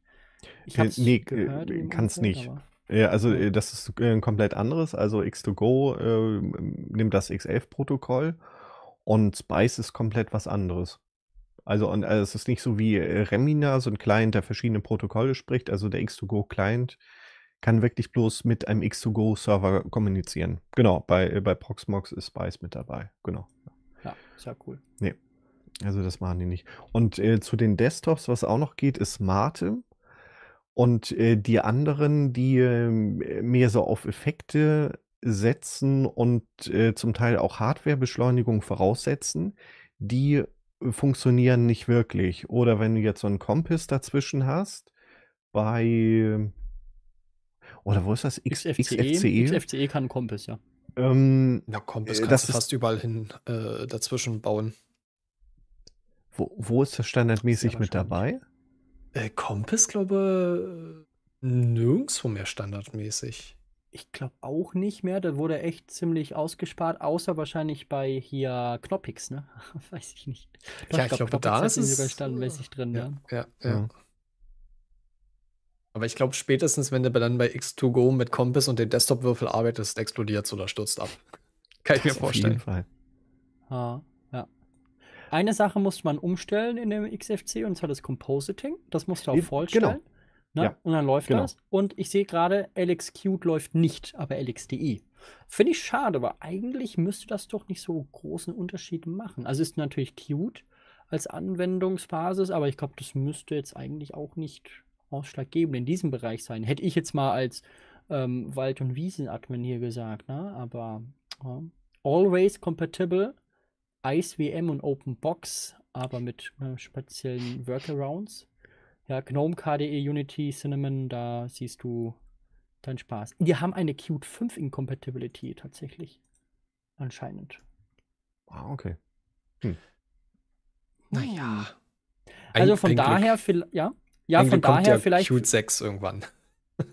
Ich äh, hab's äh, nee, gehört, äh, kann's nicht. Ja, also äh, das ist äh, ein komplett anderes. Also X2Go nimmt das X11-Protokoll und Spice ist komplett was anderes. Also, und, also es ist nicht so wie äh, Remina, so ein Client, der verschiedene Protokolle spricht. Also der X2Go-Client kann wirklich bloß mit einem X2Go-Server kommunizieren. Genau, bei, äh, bei Proxmox ist Spice mit dabei. Genau. Ja, ist ja cool. Nee. Also das machen die nicht. Und äh, zu den Desktops, was auch noch geht, ist Mate. Und äh, die anderen, die äh, mehr so auf Effekte setzen und äh, zum Teil auch Hardwarebeschleunigung voraussetzen, die funktionieren nicht wirklich. Oder wenn du jetzt so einen Kompass dazwischen hast, bei oder wo ist das? X, XFCE? XFCE? XFCE kann Kompass, ja. Ähm, Na, Compass äh, kannst du fast überall hin äh, dazwischen bauen. Wo, wo ist das standardmäßig ja, mit dabei? Äh, Compass, glaube nirgendwo mehr standardmäßig ich glaube auch nicht mehr. Da wurde echt ziemlich ausgespart, außer wahrscheinlich bei hier Knoppix, ne? Weiß ich nicht. Doch, ja, ich glaube, glaub, da ist es sogar standardmäßig drin, ja. Ja, ja. ja. Aber ich glaube, spätestens, wenn du dann bei X2Go mit Kompass und dem Desktop-Würfel arbeitest, explodiert es oder stürzt ab. Kann ich das mir vorstellen. Auf jeden Fall. Ah, ja, Eine Sache musste man umstellen in dem XFC und zwar das Compositing. Das musste auch vollstellen. genau. Ne? Ja, und dann läuft genau. das. Und ich sehe gerade, LXQt läuft nicht, aber LXDE. Finde ich schade, aber eigentlich müsste das doch nicht so großen Unterschied machen. Also ist natürlich Qt als Anwendungsbasis, aber ich glaube, das müsste jetzt eigentlich auch nicht ausschlaggebend in diesem Bereich sein. Hätte ich jetzt mal als ähm, Wald- und Wiesen-Admin hier gesagt, ne? aber ja. always compatible, IceVM und OpenBox, aber mit äh, speziellen Workarounds. Ja, GNOME KDE Unity Cinnamon, da siehst du deinen Spaß. Die haben eine Qt 5 Incompatibility tatsächlich. Anscheinend. Ah, okay. Hm. Naja. Hm. also von daher, viel, ja. Ja, ein von Glück daher kommt ja vielleicht. Qt 6 irgendwann.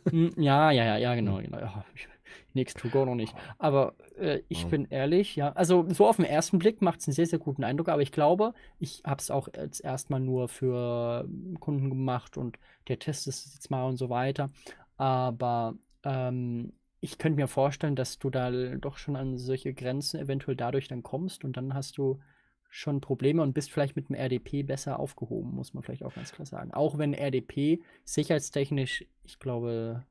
Hm, ja, ja, ja, ja, hm. genau, genau. Ja, ich, Nix to go noch nicht. Aber äh, ich ja. bin ehrlich, ja. Also so auf den ersten Blick macht es einen sehr, sehr guten Eindruck, aber ich glaube, ich habe es auch jetzt erstmal nur für Kunden gemacht und der Test ist jetzt mal und so weiter. Aber ähm, ich könnte mir vorstellen, dass du da doch schon an solche Grenzen eventuell dadurch dann kommst und dann hast du schon Probleme und bist vielleicht mit dem RDP besser aufgehoben, muss man vielleicht auch ganz klar sagen. Auch wenn RDP sicherheitstechnisch, ich glaube,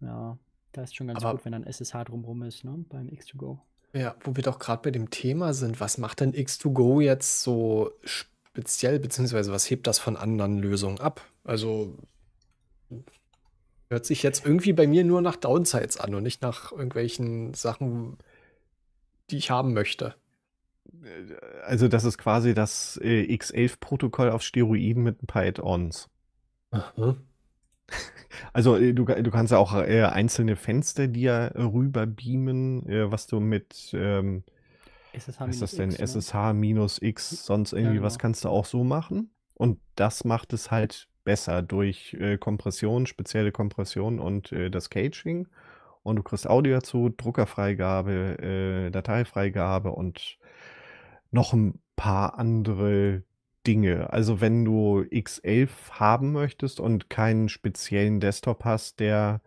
ja, da ist schon ganz Aber gut, wenn dann SSH drumrum ist, ne? Beim X2Go. Ja, wo wir doch gerade bei dem Thema sind, was macht denn X2Go jetzt so speziell, beziehungsweise was hebt das von anderen Lösungen ab? Also hört sich jetzt irgendwie bei mir nur nach Downsides an und nicht nach irgendwelchen Sachen, die ich haben möchte. Also das ist quasi das äh, X11-Protokoll auf Steroiden mit ein paar Add-ons. Mhm. Also äh, du, du kannst ja auch äh, einzelne Fenster dir äh, rüber beamen, äh, was du mit ähm, SSH ist das denn? X, ne? SSH X, sonst irgendwie ja, genau. was kannst du auch so machen. Und das macht es halt besser durch äh, Kompression, spezielle Kompression und äh, das Caging. Und du kriegst Audio dazu, Druckerfreigabe, Dateifreigabe und noch ein paar andere Dinge. Also wenn du X11 haben möchtest und keinen speziellen Desktop hast, der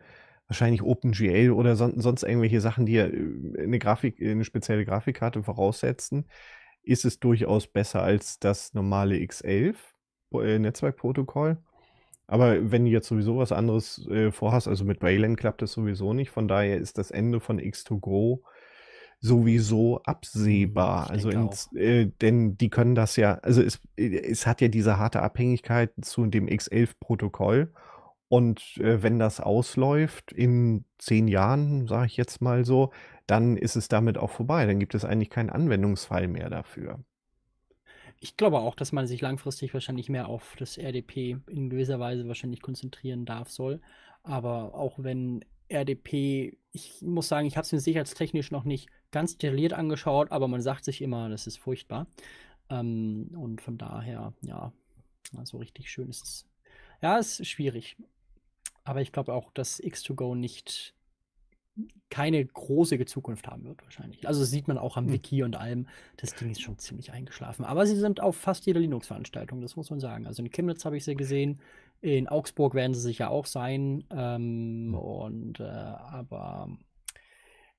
wahrscheinlich OpenGL oder son sonst irgendwelche Sachen, die äh, eine, Grafik, äh, eine spezielle Grafikkarte voraussetzen, ist es durchaus besser als das normale X11 äh, Netzwerkprotokoll. Aber wenn du jetzt sowieso was anderes äh, vorhast, also mit Wayland klappt das sowieso nicht, von daher ist das Ende von X2Go sowieso hm, absehbar. Ich also ins, äh, denn die können das ja, also es, äh, es hat ja diese harte Abhängigkeit zu dem X11-Protokoll. Und äh, wenn das ausläuft in zehn Jahren, sage ich jetzt mal so, dann ist es damit auch vorbei. Dann gibt es eigentlich keinen Anwendungsfall mehr dafür. Ich glaube auch, dass man sich langfristig wahrscheinlich mehr auf das RDP in gewisser Weise wahrscheinlich konzentrieren darf soll. Aber auch wenn RDP, ich muss sagen, ich habe es mir sicherheitstechnisch noch nicht ganz detailliert angeschaut, aber man sagt sich immer, das ist furchtbar. Ähm, und von daher, ja, so richtig schön ist es. Ja, es ist schwierig. Aber ich glaube auch, dass X2Go nicht keine große Zukunft haben wird, wahrscheinlich. Also sieht man auch am hm. Wiki mhm. und allem, das Ding ist schon ziemlich eingeschlafen. Aber sie sind auf fast jeder Linux-Veranstaltung, das muss man sagen. Also in Chemnitz habe ich sie gesehen, in Augsburg werden sie sicher auch sein. Ähm, mhm. Und äh, aber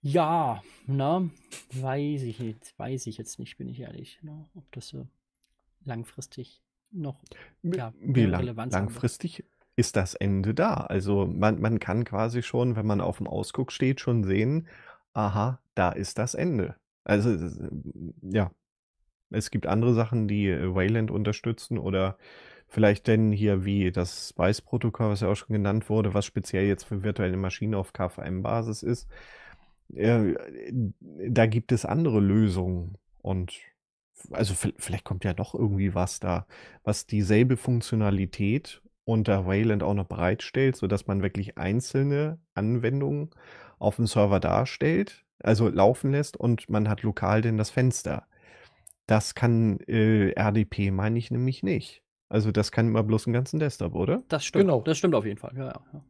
ja, ne? Weiß ich jetzt, weiß ich jetzt nicht, bin ich ehrlich, ne? ob das so langfristig noch ja, Wie lang, Relevanz Langfristig hat. ist das Ende da. Also man, man kann quasi schon, wenn man auf dem Ausguck steht, schon sehen, aha, da ist das Ende. Also ja, es gibt andere Sachen, die äh, Wayland unterstützen oder vielleicht denn hier wie das Spice-Protokoll, was ja auch schon genannt wurde, was speziell jetzt für virtuelle Maschinen auf kvm basis ist da gibt es andere Lösungen. Und also vielleicht kommt ja doch irgendwie was da, was dieselbe Funktionalität unter Wayland auch noch bereitstellt, sodass man wirklich einzelne Anwendungen auf dem Server darstellt, also laufen lässt und man hat lokal denn das Fenster. Das kann äh, RDP, meine ich nämlich nicht. Also das kann immer bloß einen ganzen Desktop, oder? Das stimmt. Genau, das stimmt auf jeden Fall. Ja, ja.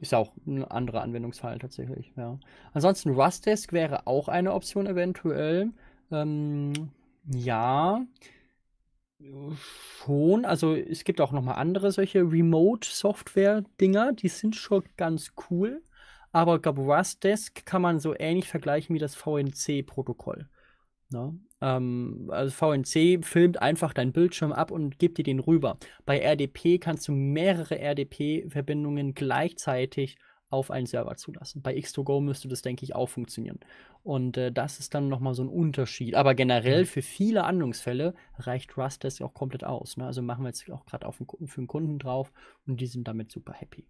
Ist auch ein anderer Anwendungsfall tatsächlich, ja. Ansonsten Rustdesk wäre auch eine Option eventuell. Ähm, ja, schon. Also es gibt auch mal andere solche Remote-Software-Dinger, die sind schon ganz cool. Aber ich glaube, Rustdesk kann man so ähnlich vergleichen wie das VNC-Protokoll. Ne? Ähm, also VNC filmt einfach deinen Bildschirm ab und gibt dir den rüber. Bei RDP kannst du mehrere RDP-Verbindungen gleichzeitig auf einen Server zulassen. Bei X2Go müsste das, denke ich, auch funktionieren. Und äh, das ist dann nochmal so ein Unterschied. Aber generell mhm. für viele Anwendungsfälle reicht Rust das ja auch komplett aus. Ne? Also machen wir jetzt auch gerade für einen Kunden drauf und die sind damit super happy.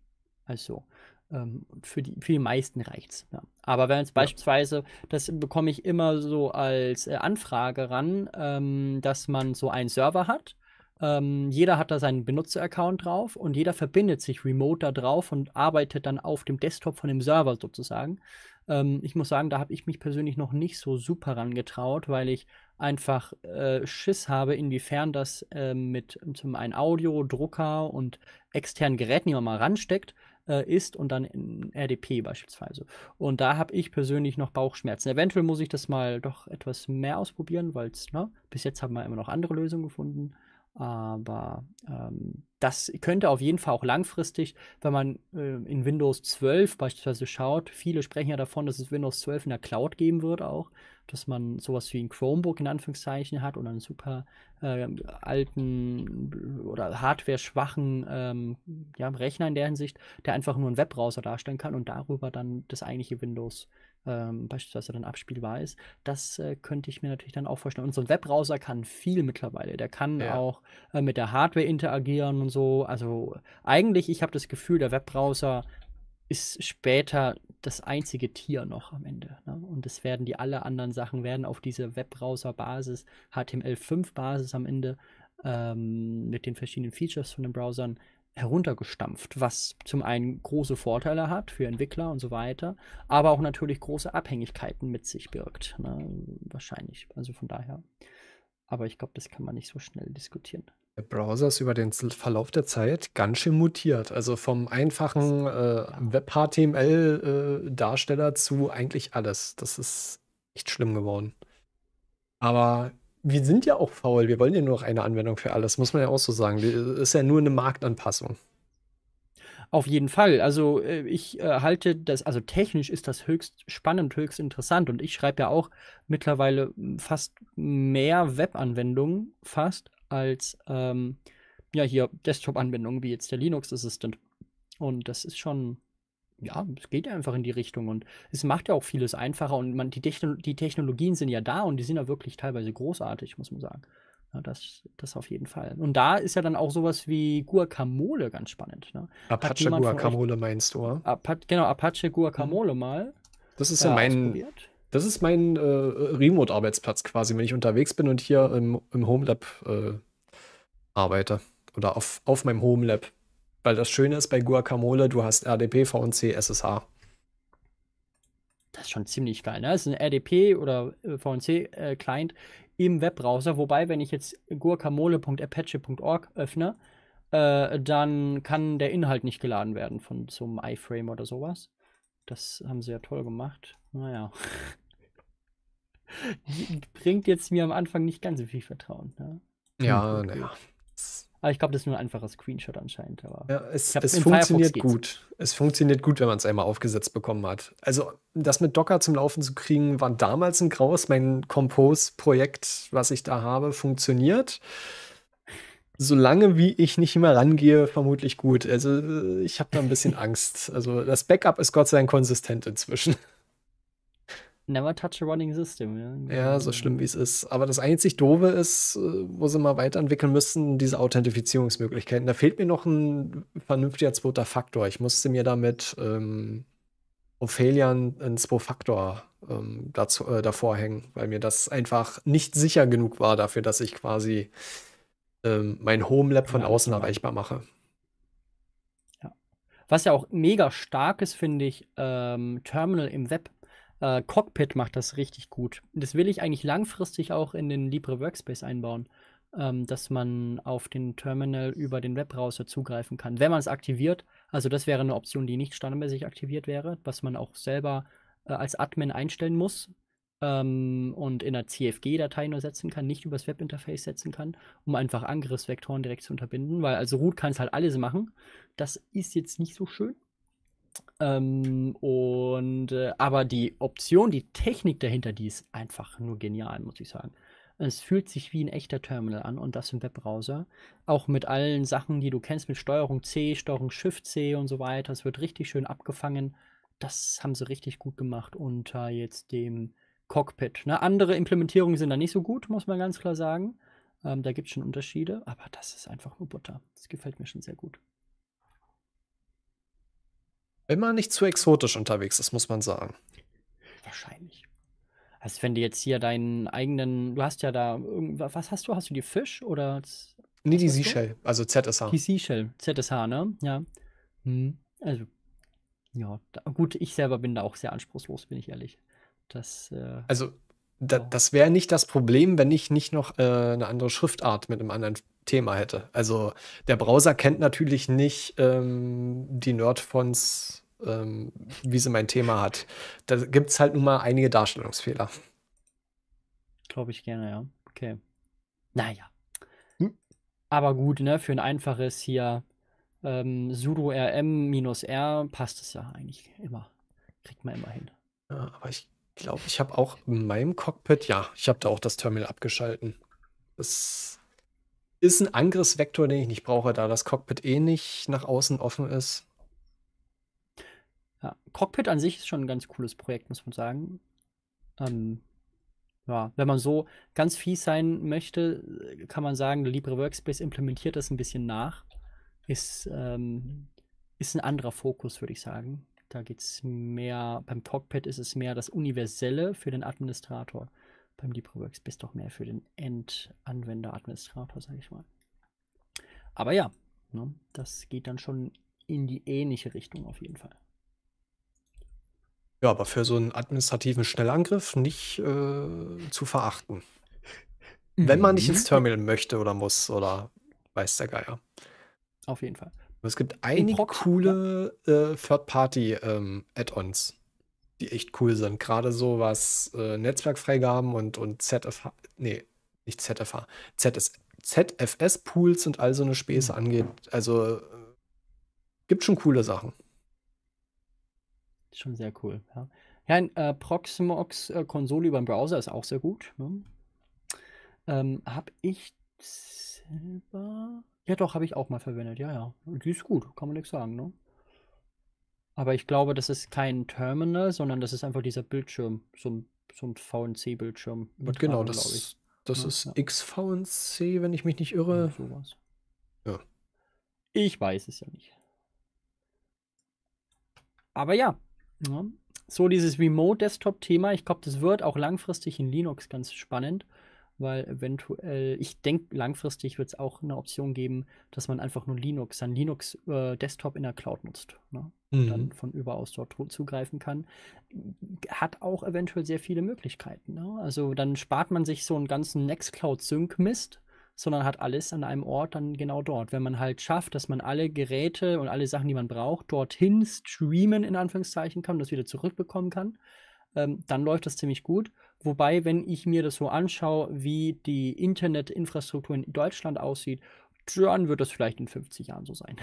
Also ähm, für, die, für die meisten reicht es. Ja. Aber wenn jetzt beispielsweise, das bekomme ich immer so als äh, Anfrage ran, ähm, dass man so einen Server hat. Ähm, jeder hat da seinen Benutzer-Account drauf und jeder verbindet sich remote da drauf und arbeitet dann auf dem Desktop von dem Server sozusagen. Ähm, ich muss sagen, da habe ich mich persönlich noch nicht so super rangetraut, weil ich einfach äh, Schiss habe, inwiefern das äh, mit zum einen Audio, Drucker und externen Geräten die man mal ransteckt äh, isst und dann in RDP beispielsweise. Und da habe ich persönlich noch Bauchschmerzen. Eventuell muss ich das mal doch etwas mehr ausprobieren, weil es, ne, bis jetzt haben wir immer noch andere Lösungen gefunden. Aber ähm, das könnte auf jeden Fall auch langfristig, wenn man äh, in Windows 12 beispielsweise schaut, viele sprechen ja davon, dass es Windows 12 in der Cloud geben wird auch, dass man sowas wie ein Chromebook in Anführungszeichen hat oder einen super äh, alten oder hardware-schwachen ähm, ja, Rechner in der Hinsicht, der einfach nur einen Webbrowser darstellen kann und darüber dann das eigentliche Windows ähm, beispielsweise dann abspielbar ist. Das äh, könnte ich mir natürlich dann auch vorstellen. Und so ein Webbrowser kann viel mittlerweile. Der kann ja. auch äh, mit der Hardware interagieren und und so. Also eigentlich, ich habe das Gefühl, der Webbrowser ist später das einzige Tier noch am Ende. Ne? Und es werden die alle anderen Sachen werden auf diese Webbrowser-Basis, HTML5-Basis am Ende ähm, mit den verschiedenen Features von den Browsern heruntergestampft, was zum einen große Vorteile hat für Entwickler und so weiter, aber auch natürlich große Abhängigkeiten mit sich birgt. Ne? Wahrscheinlich. Also von daher. Aber ich glaube, das kann man nicht so schnell diskutieren der Browser ist über den Verlauf der Zeit ganz schön mutiert. Also vom einfachen äh, Web-HTML-Darsteller äh, zu eigentlich alles. Das ist echt schlimm geworden. Aber wir sind ja auch faul. Wir wollen ja nur noch eine Anwendung für alles, muss man ja auch so sagen. Das äh, Ist ja nur eine Marktanpassung. Auf jeden Fall. Also äh, ich äh, halte das, also technisch ist das höchst spannend, höchst interessant. Und ich schreibe ja auch mittlerweile hm, fast mehr Webanwendungen fast als ähm, ja hier desktop anwendungen wie jetzt der Linux Assistant. Und das ist schon, ja, es geht einfach in die Richtung und es macht ja auch vieles einfacher und man, die, Techno die Technologien sind ja da und die sind ja wirklich teilweise großartig, muss man sagen. Ja, das, das auf jeden Fall. Und da ist ja dann auch sowas wie Guacamole ganz spannend. Ne? Apache Guacamole euch, meinst du? Apa genau, Apache mhm. Guacamole mal. Das ist ja äh, mein das ist mein äh, Remote-Arbeitsplatz quasi, wenn ich unterwegs bin und hier im, im Homelab äh, arbeite. Oder auf, auf meinem Homelab. Weil das Schöne ist bei Guacamole, du hast RDP, VNC, SSH. Das ist schon ziemlich geil, ne? Das ist ein RDP oder äh, VNC-Client äh, im Webbrowser. Wobei, wenn ich jetzt guacamole.apache.org öffne, äh, dann kann der Inhalt nicht geladen werden von so einem iFrame oder sowas. Das haben sie ja toll gemacht. Naja. Bringt jetzt mir am Anfang nicht ganz so viel Vertrauen. Ne? Ja, naja. Aber ich glaube, das ist nur ein einfacher Screenshot anscheinend. Aber ja, es, es funktioniert gut. Es funktioniert gut, wenn man es einmal aufgesetzt bekommen hat. Also, das mit Docker zum Laufen zu kriegen, war damals ein Graus. Mein Compose-Projekt, was ich da habe, funktioniert. Solange wie ich nicht immer rangehe, vermutlich gut. Also, äh, ich habe da ein bisschen Angst. Also, das Backup ist Gott sei Dank konsistent inzwischen. Never touch a running system. Ja, ja so schlimm wie es ist. Aber das einzig Doofe ist, äh, wo sie mal weiterentwickeln müssen, diese Authentifizierungsmöglichkeiten. Da fehlt mir noch ein vernünftiger zweiter Faktor. Ich musste mir damit ähm, Ophelian einen Zwei-Faktor ähm, dazu, äh, davor hängen, weil mir das einfach nicht sicher genug war dafür, dass ich quasi ähm, mein Lab von ja, außen ja. erreichbar mache. Was ja auch mega stark ist, finde ich, ähm, Terminal im Web. Äh, Cockpit macht das richtig gut. Das will ich eigentlich langfristig auch in den Libre Workspace einbauen, ähm, dass man auf den Terminal über den Webbrowser zugreifen kann, wenn man es aktiviert. Also das wäre eine Option, die nicht standardmäßig aktiviert wäre, was man auch selber äh, als Admin einstellen muss ähm, und in der CFG-Datei nur setzen kann, nicht übers Webinterface setzen kann, um einfach Angriffsvektoren direkt zu unterbinden, weil also Root kann es halt alles machen. Das ist jetzt nicht so schön. Ähm, und äh, aber die Option, die Technik dahinter, die ist einfach nur genial, muss ich sagen. Es fühlt sich wie ein echter Terminal an und das im Webbrowser. Auch mit allen Sachen, die du kennst, mit Steuerung C, Steuerung Shift C und so weiter. Es wird richtig schön abgefangen. Das haben sie richtig gut gemacht unter jetzt dem Cockpit. Ne? Andere Implementierungen sind da nicht so gut, muss man ganz klar sagen. Ähm, da gibt es schon Unterschiede, aber das ist einfach nur Butter. Das gefällt mir schon sehr gut. Wenn man nicht zu exotisch unterwegs ist, muss man sagen. Wahrscheinlich. Also wenn du jetzt hier deinen eigenen, du hast ja da, was hast du? Hast du die Fisch oder? Nee, also die Seashell, du? also ZSH. Die Seashell, ZSH, ne? Ja. Hm. Also, ja, da, gut, ich selber bin da auch sehr anspruchslos, bin ich ehrlich. Das, äh, also da, oh. das wäre nicht das Problem, wenn ich nicht noch äh, eine andere Schriftart mit einem anderen Thema hätte. Also der Browser kennt natürlich nicht ähm, die Nerdfonts, ähm, wie sie mein Thema hat. Da gibt es halt nun mal einige Darstellungsfehler. Glaube ich gerne, ja. Okay. Naja. Hm. Aber gut, ne? Für ein einfaches hier ähm, sudo rm-r passt es ja eigentlich immer. Kriegt man immer hin. Ja, aber ich glaube, ich habe auch in meinem Cockpit, ja, ich habe da auch das Terminal abgeschalten. Das ist ein Angriffsvektor, den ich nicht brauche, da das Cockpit eh nicht nach außen offen ist. Ja, Cockpit an sich ist schon ein ganz cooles Projekt, muss man sagen. Ähm, ja, wenn man so ganz fies sein möchte, kann man sagen, Libre Workspace implementiert das ein bisschen nach. Ist, ähm, ist ein anderer Fokus, würde ich sagen. Da geht es mehr, beim Talkpad ist es mehr das Universelle für den Administrator. Beim LibreWorks bist du doch mehr für den Endanwender-Administrator, sage ich mal. Aber ja, ne, das geht dann schon in die ähnliche Richtung auf jeden Fall. Ja, aber für so einen administrativen Schnellangriff nicht äh, zu verachten. Wenn man nicht ins mhm. Terminal möchte oder muss oder weiß der Geier. Auf jeden Fall es gibt einige coole äh, Third-Party-Add-ons, ähm, die echt cool sind. Gerade so was äh, Netzwerkfreigaben und, und ZFH, nee, nicht ZFH, ZS, ZFS-Pools und all so eine Späße mhm. angeht. Also äh, gibt schon coole Sachen. Schon sehr cool, ja. Ja, ein äh, Proxmox-Konsole äh, über den Browser ist auch sehr gut. Ne? Ähm, hab ich selber ja, doch, habe ich auch mal verwendet, ja, ja. die ist gut, kann man nichts sagen, ne? Aber ich glaube, das ist kein Terminal, sondern das ist einfach dieser Bildschirm, so ein, so ein VNC-Bildschirm. Genau, das, das ja, ist ja. XVNC, wenn ich mich nicht irre. Ja, ja. Ich weiß es ja nicht. Aber ja, ne? so dieses Remote-Desktop-Thema, ich glaube, das wird auch langfristig in Linux ganz spannend weil eventuell, ich denke, langfristig wird es auch eine Option geben, dass man einfach nur Linux, sein Linux-Desktop äh, in der Cloud nutzt. Ne? Mhm. Und dann mhm. von überaus dort zugreifen kann. Hat auch eventuell sehr viele Möglichkeiten. Ne? Also dann spart man sich so einen ganzen Nextcloud-Sync-Mist, sondern hat alles an einem Ort dann genau dort. Wenn man halt schafft, dass man alle Geräte und alle Sachen, die man braucht, dorthin streamen, in Anführungszeichen kann, und das wieder zurückbekommen kann, ähm, dann läuft das ziemlich gut. Wobei, wenn ich mir das so anschaue, wie die Internetinfrastruktur in Deutschland aussieht, dann wird das vielleicht in 50 Jahren so sein.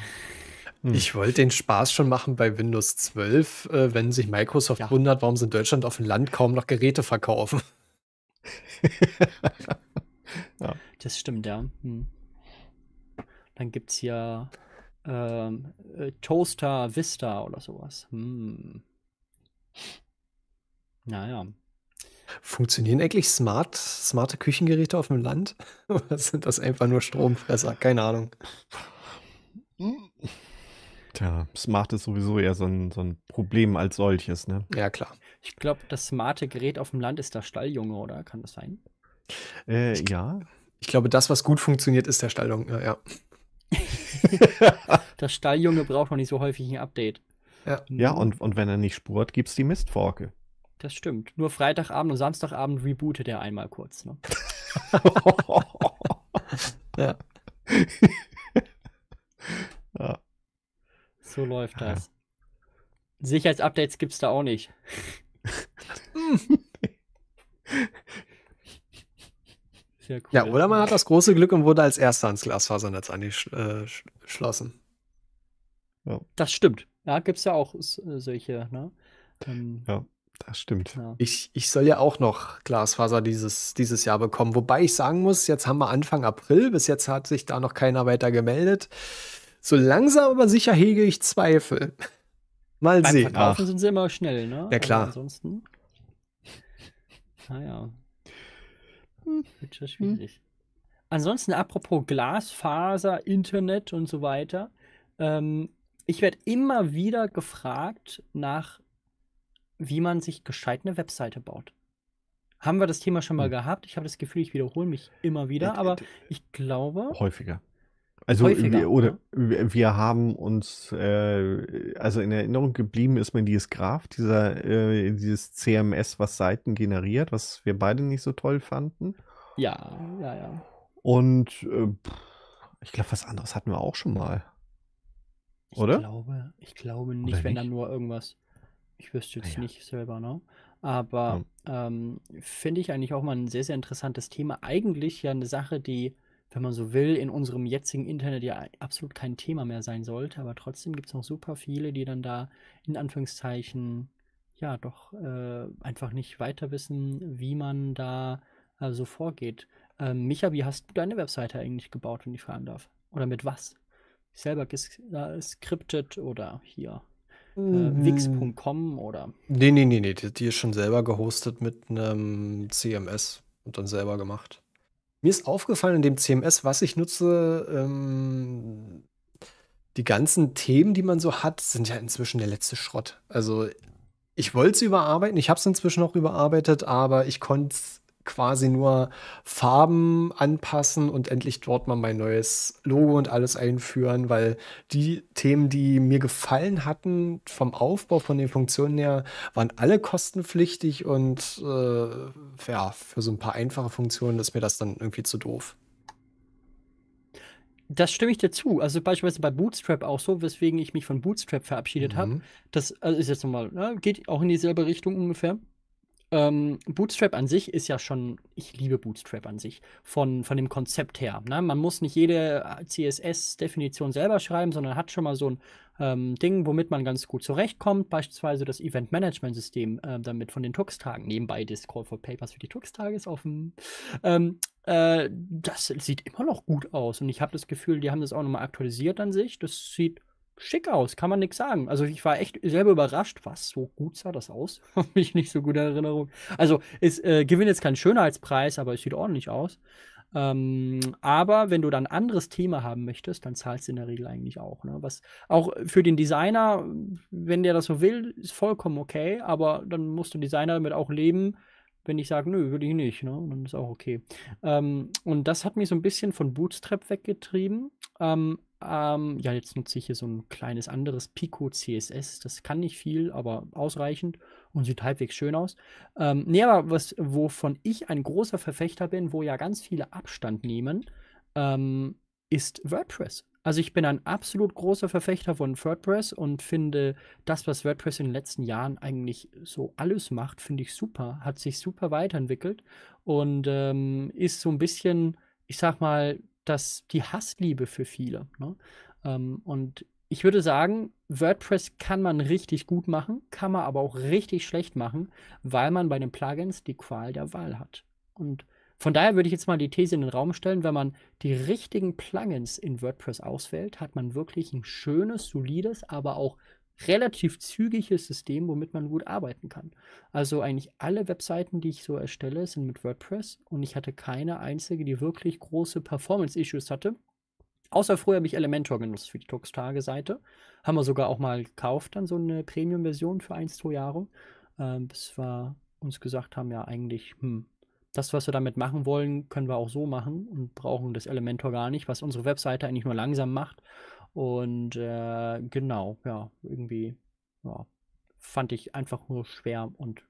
Hm. Ich wollte den Spaß schon machen bei Windows 12, äh, wenn sich Microsoft ja. wundert, warum sie in Deutschland auf dem Land kaum noch Geräte verkaufen. ja. Das stimmt, ja. Hm. Dann gibt es ja ähm, äh, Toaster Vista oder sowas. Hm. Naja. Funktionieren eigentlich smart, smarte Küchengeräte auf dem Land? Oder sind das einfach nur Stromfresser? Keine Ahnung. Tja, smart ist sowieso eher so ein, so ein Problem als solches, ne? Ja, klar. Ich glaube, das smarte Gerät auf dem Land ist der Stalljunge, oder? Kann das sein? Äh, ich, ja. Ich glaube, das, was gut funktioniert, ist der Stalljunge, ja. das Stalljunge braucht noch nicht so häufig ein Update. Ja, ja und, und wenn er nicht spurt, gibt es die Mistforke. Das stimmt. Nur Freitagabend und Samstagabend rebootet er einmal kurz. Ne? ja. ja. So läuft das. Sicherheitsupdates gibt es da auch nicht. Cool. Ja, oder man hat das große Glück und wurde als erster ans Glasfasernetz angeschlossen. Äh, ja. Das stimmt. Ja, gibt es ja auch äh, solche, ne? Ähm, ja. Das stimmt. Ja. Ich, ich soll ja auch noch Glasfaser dieses, dieses Jahr bekommen. Wobei ich sagen muss, jetzt haben wir Anfang April, bis jetzt hat sich da noch keiner weiter gemeldet. So langsam aber sicher hege ich Zweifel. Mal Beim sehen. Verkaufen Ach. sind sie immer schnell, ne? Ja, klar. Aber ansonsten. Naja. Ah, hm. Wird schon hm. schwierig. Hm. Ansonsten, apropos Glasfaser, Internet und so weiter. Ähm, ich werde immer wieder gefragt nach wie man sich gescheit eine Webseite baut. Haben wir das Thema schon mal hm. gehabt? Ich habe das Gefühl, ich wiederhole mich immer wieder, et, äh, aber et, ich glaube. Häufiger. Also häufiger, wir, oder ne? wir haben uns, äh, also in Erinnerung geblieben ist mir dieses Graph, dieser, äh, dieses CMS, was Seiten generiert, was wir beide nicht so toll fanden. Ja, ja, ja. Und äh, ich glaube, was anderes hatten wir auch schon mal. Ich oder? Glaube, ich glaube nicht, oder wenn nicht? dann nur irgendwas. Ich wüsste ah jetzt ja. nicht selber, ne? Aber ja. ähm, finde ich eigentlich auch mal ein sehr, sehr interessantes Thema. Eigentlich ja eine Sache, die, wenn man so will, in unserem jetzigen Internet ja absolut kein Thema mehr sein sollte. Aber trotzdem gibt es noch super viele, die dann da in Anführungszeichen ja doch äh, einfach nicht weiter wissen, wie man da äh, so vorgeht. Ähm, Micha, wie hast du deine Webseite eigentlich gebaut, wenn ich fragen darf? Oder mit was? Selber äh, geskriptet oder hier äh, mhm. wix.com oder. Nee, nee, nee, nee. Die, ist schon selber gehostet mit einem CMS und dann selber gemacht. Mir ist aufgefallen, in dem CMS, was ich nutze, ähm, die ganzen Themen, die man so hat, sind ja inzwischen der letzte Schrott. Also ich wollte es überarbeiten, ich habe es inzwischen auch überarbeitet, aber ich konnte es quasi nur Farben anpassen und endlich dort mal mein neues Logo und alles einführen, weil die Themen, die mir gefallen hatten, vom Aufbau, von den Funktionen her, waren alle kostenpflichtig und äh, ja, für so ein paar einfache Funktionen ist mir das dann irgendwie zu doof. Das stimme ich dir zu. Also beispielsweise bei Bootstrap auch so, weswegen ich mich von Bootstrap verabschiedet mhm. habe. Das also ist jetzt nochmal, ja, ne, geht auch in dieselbe Richtung ungefähr ähm, Bootstrap an sich ist ja schon, ich liebe Bootstrap an sich, von, von dem Konzept her. Ne? Man muss nicht jede äh, CSS-Definition selber schreiben, sondern hat schon mal so ein ähm, Ding, womit man ganz gut zurechtkommt. Beispielsweise das Event-Management-System, äh, damit von den Tux-Tagen, nebenbei das Call for Papers für die Tux-Tage ist offen. Ähm, äh, das sieht immer noch gut aus und ich habe das Gefühl, die haben das auch nochmal aktualisiert an sich. Das sieht schick aus, kann man nichts sagen. Also ich war echt selber überrascht, was, so gut sah das aus? Habe mich nicht so gut in Erinnerung. Also es äh, gewinnt jetzt keinen Schönheitspreis, aber es sieht ordentlich aus. Ähm, aber wenn du dann ein anderes Thema haben möchtest, dann zahlst du in der Regel eigentlich auch. Ne? Was auch für den Designer, wenn der das so will, ist vollkommen okay, aber dann musst du Designer damit auch leben, wenn ich sage, nö, würde ich nicht, ne? Und dann ist auch okay. Ähm, und das hat mich so ein bisschen von Bootstrap weggetrieben. Ähm, ähm, ja, jetzt nutze ich hier so ein kleines anderes Pico CSS. Das kann nicht viel, aber ausreichend und sieht halbwegs schön aus. Ähm, nee, aber was, wovon ich ein großer Verfechter bin, wo ja ganz viele Abstand nehmen, ähm, ist WordPress. Also ich bin ein absolut großer Verfechter von WordPress und finde das, was WordPress in den letzten Jahren eigentlich so alles macht, finde ich super. Hat sich super weiterentwickelt und ähm, ist so ein bisschen, ich sag mal, das, die Hassliebe für viele. Ne? Ähm, und ich würde sagen, WordPress kann man richtig gut machen, kann man aber auch richtig schlecht machen, weil man bei den Plugins die Qual der Wahl hat. Und von daher würde ich jetzt mal die These in den Raum stellen, wenn man die richtigen Plugins in WordPress auswählt, hat man wirklich ein schönes, solides, aber auch relativ zügiges System, womit man gut arbeiten kann. Also eigentlich alle Webseiten, die ich so erstelle, sind mit WordPress und ich hatte keine einzige, die wirklich große Performance-Issues hatte. Außer früher habe ich Elementor genutzt für die Toxtage-Seite. Haben wir sogar auch mal gekauft, dann so eine Premium-Version für ein, zwei Jahre. Ähm, bis wir uns gesagt haben, ja eigentlich, hm, das, was wir damit machen wollen, können wir auch so machen und brauchen das Elementor gar nicht, was unsere Webseite eigentlich nur langsam macht und äh, genau, ja, irgendwie ja, fand ich einfach nur schwer und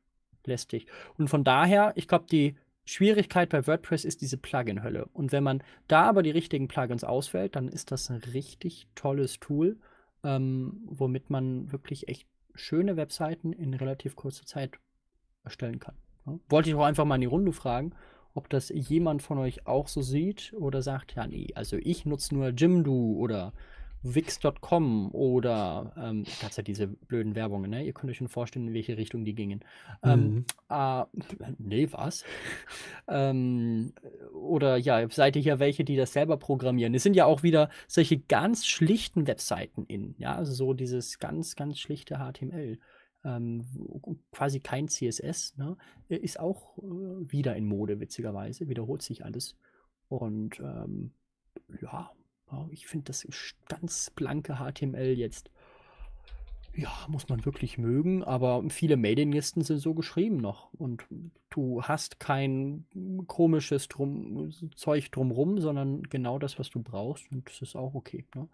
lästig. Und von daher, ich glaube, die Schwierigkeit bei WordPress ist diese Plugin-Hölle. Und wenn man da aber die richtigen Plugins auswählt, dann ist das ein richtig tolles Tool, ähm, womit man wirklich echt schöne Webseiten in relativ kurzer Zeit erstellen kann. Ja? Ne? Wollte ich auch einfach mal in die Runde fragen, ob das jemand von euch auch so sieht oder sagt, ja, nee, also ich nutze nur Jimdo oder Wix.com oder ähm, gab es ja diese blöden Werbungen, ne? Ihr könnt euch schon vorstellen, in welche Richtung die gingen. Ähm, mhm. Ähm, äh, nee, was? ähm, oder ja, seid ihr hier welche, die das selber programmieren? Es sind ja auch wieder solche ganz schlichten Webseiten in, ja, also so dieses ganz, ganz schlichte HTML. Ähm, quasi kein CSS, ne? Ist auch äh, wieder in Mode, witzigerweise. Wiederholt sich alles. Und ähm, ja, Wow, ich finde das ganz blanke HTML jetzt. Ja, muss man wirklich mögen, aber viele Mailinglisten sind so geschrieben noch. Und du hast kein komisches drum, Zeug drumrum, sondern genau das, was du brauchst. Und das ist auch okay. Ne?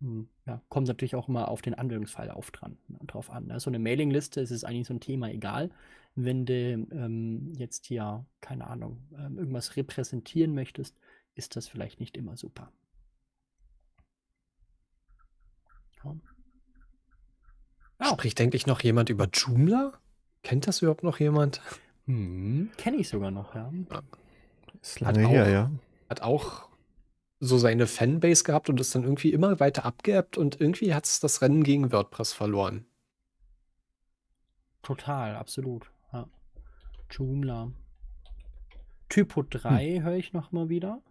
Hm, ja, kommt natürlich auch immer auf den Anwendungsfall auf dran, ne, drauf an. Ne? So eine Mailingliste ist es eigentlich so ein Thema egal. Wenn du ähm, jetzt hier, keine Ahnung, ähm, irgendwas repräsentieren möchtest, ist das vielleicht nicht immer super. Oh. Spricht eigentlich noch jemand über Joomla? Kennt das überhaupt noch jemand? Hm, kenne ich sogar noch, ja. Ist lange hat her, auch, ja. Hat auch so seine Fanbase gehabt und ist dann irgendwie immer weiter abgeebbt und irgendwie hat es das Rennen gegen WordPress verloren. Total, absolut. Ja. Joomla. Typo 3 hm. höre ich noch mal wieder.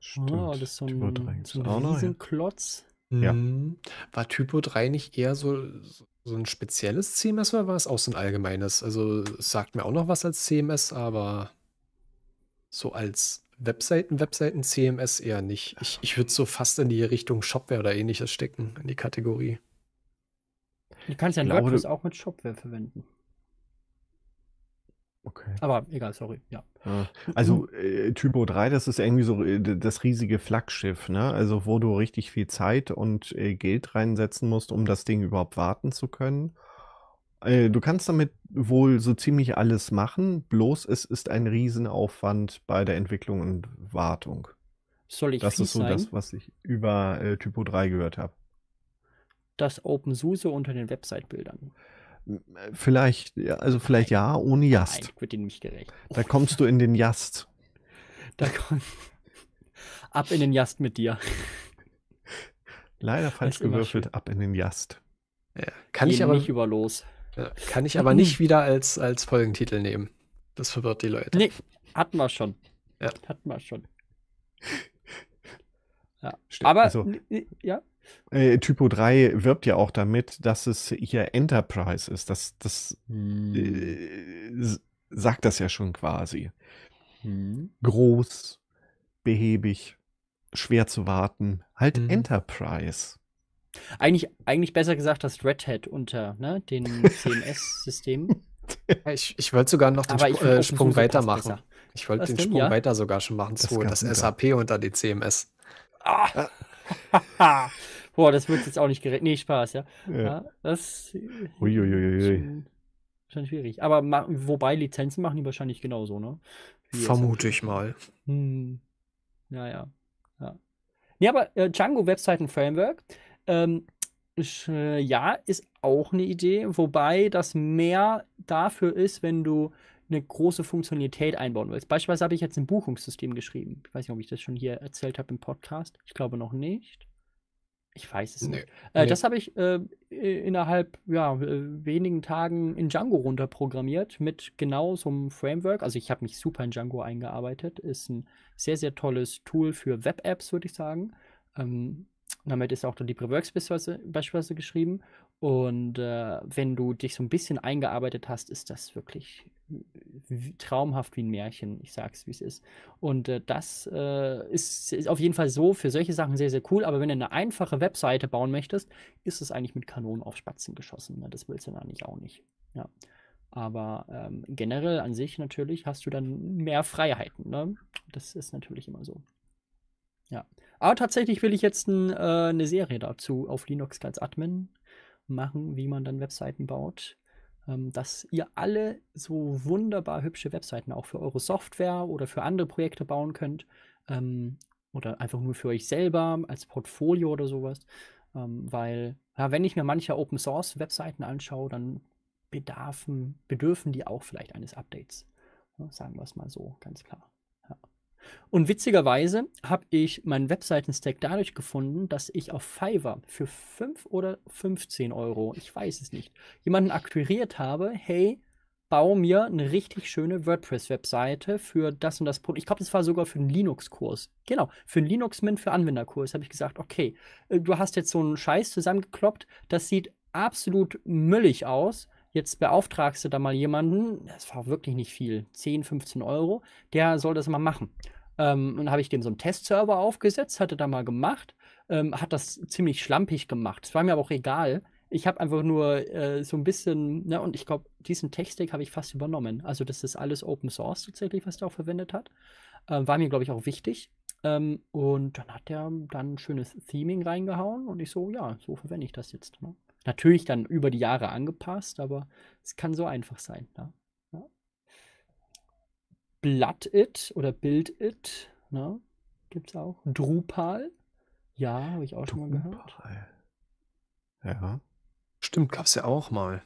Stimmt. Oh, das ist so ein, Typo so ein Riesenklotz. Ja. Hm. War Typo 3 nicht eher so, so ein spezielles CMS oder war es auch so ein allgemeines? Also es sagt mir auch noch was als CMS, aber so als Webseiten, Webseiten CMS eher nicht. Ich, ich würde so fast in die Richtung Shopware oder ähnliches stecken, in die Kategorie. Du kannst ja ein WordPress auch mit Shopware verwenden. Okay. Aber egal, sorry, ja. Also mhm. äh, Typo 3, das ist irgendwie so äh, das riesige Flaggschiff, ne? Also wo du richtig viel Zeit und äh, Geld reinsetzen musst, um das Ding überhaupt warten zu können. Äh, du kannst damit wohl so ziemlich alles machen, bloß es ist ein Riesenaufwand bei der Entwicklung und Wartung. Soll ich Das ist so sein? das, was ich über äh, Typo 3 gehört habe. Das OpenSUSE unter den Website-Bildern. Äh, vielleicht, also vielleicht ja, ohne Jast. Nein, wird ihnen nicht gerecht. Da kommst du in den Jast. Da komm, ab in den Jast mit dir. Leider falsch gewürfelt, ab in den Jast. Ja. Kann Gehen ich aber nicht über los. Kann ich aber nicht wieder als, als Folgentitel nehmen. Das verwirrt die Leute. Nee, hatten wir schon. Ja. Hatten wir schon. Ja. Stimmt. Aber also, ja. Äh, Typo 3 wirbt ja auch damit, dass es hier Enterprise ist. Das, das hm. äh, sagt das ja schon quasi. Hm. Groß, behäbig, schwer zu warten. Halt hm. Enterprise. Eigentlich, eigentlich besser gesagt das Red Hat unter ne, den CMS-Systemen. ich, ich wollte sogar noch den Sp ich, äh, Sprung weitermachen. Ich wollte den Sprung ja? weiter sogar schon machen zu das SAP unter die CMS. Ah. ah. Boah, das wird jetzt auch nicht gerecht. Nee, Spaß, ja. ja. ja das Uiuiui. Hm. Schon, schwierig. Aber wobei Lizenzen machen die wahrscheinlich genauso, ne? Wie Vermute ich mal. Hm. Naja. Ja. Nee, aber äh, Django Webseiten Framework, ähm, äh, ja, ist auch eine Idee, wobei das mehr dafür ist, wenn du eine große Funktionalität einbauen willst. Beispielsweise habe ich jetzt ein Buchungssystem geschrieben. Ich weiß nicht, ob ich das schon hier erzählt habe im Podcast. Ich glaube noch nicht. Ich weiß es nee, nicht. Äh, nee. Das habe ich äh, innerhalb ja, wenigen Tagen in Django runterprogrammiert mit genau so einem Framework. Also ich habe mich super in Django eingearbeitet. Ist ein sehr, sehr tolles Tool für Web-Apps, würde ich sagen. Ähm, damit ist auch der Works beispielsweise geschrieben. Und äh, wenn du dich so ein bisschen eingearbeitet hast, ist das wirklich traumhaft wie ein Märchen. Ich sag's, wie es ist. Und äh, das äh, ist, ist, auf jeden Fall so für solche Sachen sehr, sehr cool. Aber wenn du eine einfache Webseite bauen möchtest, ist es eigentlich mit Kanonen auf Spatzen geschossen. Ne? Das willst du dann eigentlich auch nicht. Ja. Aber ähm, generell an sich natürlich hast du dann mehr Freiheiten. Ne? Das ist natürlich immer so. Ja. Aber tatsächlich will ich jetzt ein, eine äh, Serie dazu auf Linux als Admin machen, wie man dann Webseiten baut, ähm, dass ihr alle so wunderbar hübsche Webseiten auch für eure Software oder für andere Projekte bauen könnt ähm, oder einfach nur für euch selber als Portfolio oder sowas, ähm, weil ja, wenn ich mir manche Open Source Webseiten anschaue, dann bedarfen, bedürfen die auch vielleicht eines Updates, sagen wir es mal so, ganz klar. Und witzigerweise habe ich meinen Webseitenstack dadurch gefunden, dass ich auf Fiverr für 5 oder 15 Euro, ich weiß es nicht, jemanden akquiriert habe, hey, baue mir eine richtig schöne WordPress-Webseite für das und das Produkt. Ich glaube, das war sogar für einen Linux-Kurs. Genau, für einen Linux-Mint, für Anwenderkurs habe ich gesagt, okay, äh, du hast jetzt so einen Scheiß zusammengekloppt, das sieht absolut müllig aus. Jetzt beauftragst du da mal jemanden, das war wirklich nicht viel, 10, 15 Euro, der soll das mal machen. Ähm, und habe ich dem so einen Testserver aufgesetzt, hatte da mal gemacht, ähm, hat das ziemlich schlampig gemacht. Es war mir aber auch egal. Ich habe einfach nur äh, so ein bisschen, ne, und ich glaube, diesen Tech-Stack habe ich fast übernommen. Also, das ist alles Open Source tatsächlich, was der auch verwendet hat. Ähm, war mir, glaube ich, auch wichtig. Ähm, und dann hat der dann ein schönes Theming reingehauen und ich so, ja, so verwende ich das jetzt. Ne? Natürlich dann über die Jahre angepasst, aber es kann so einfach sein. Ne? Ja. Blood it oder Build it, ne? Gibt es auch. Drupal. Ja, habe ich auch Drupal. schon mal gehört. Drupal. Ja. Stimmt, gab es ja auch mal.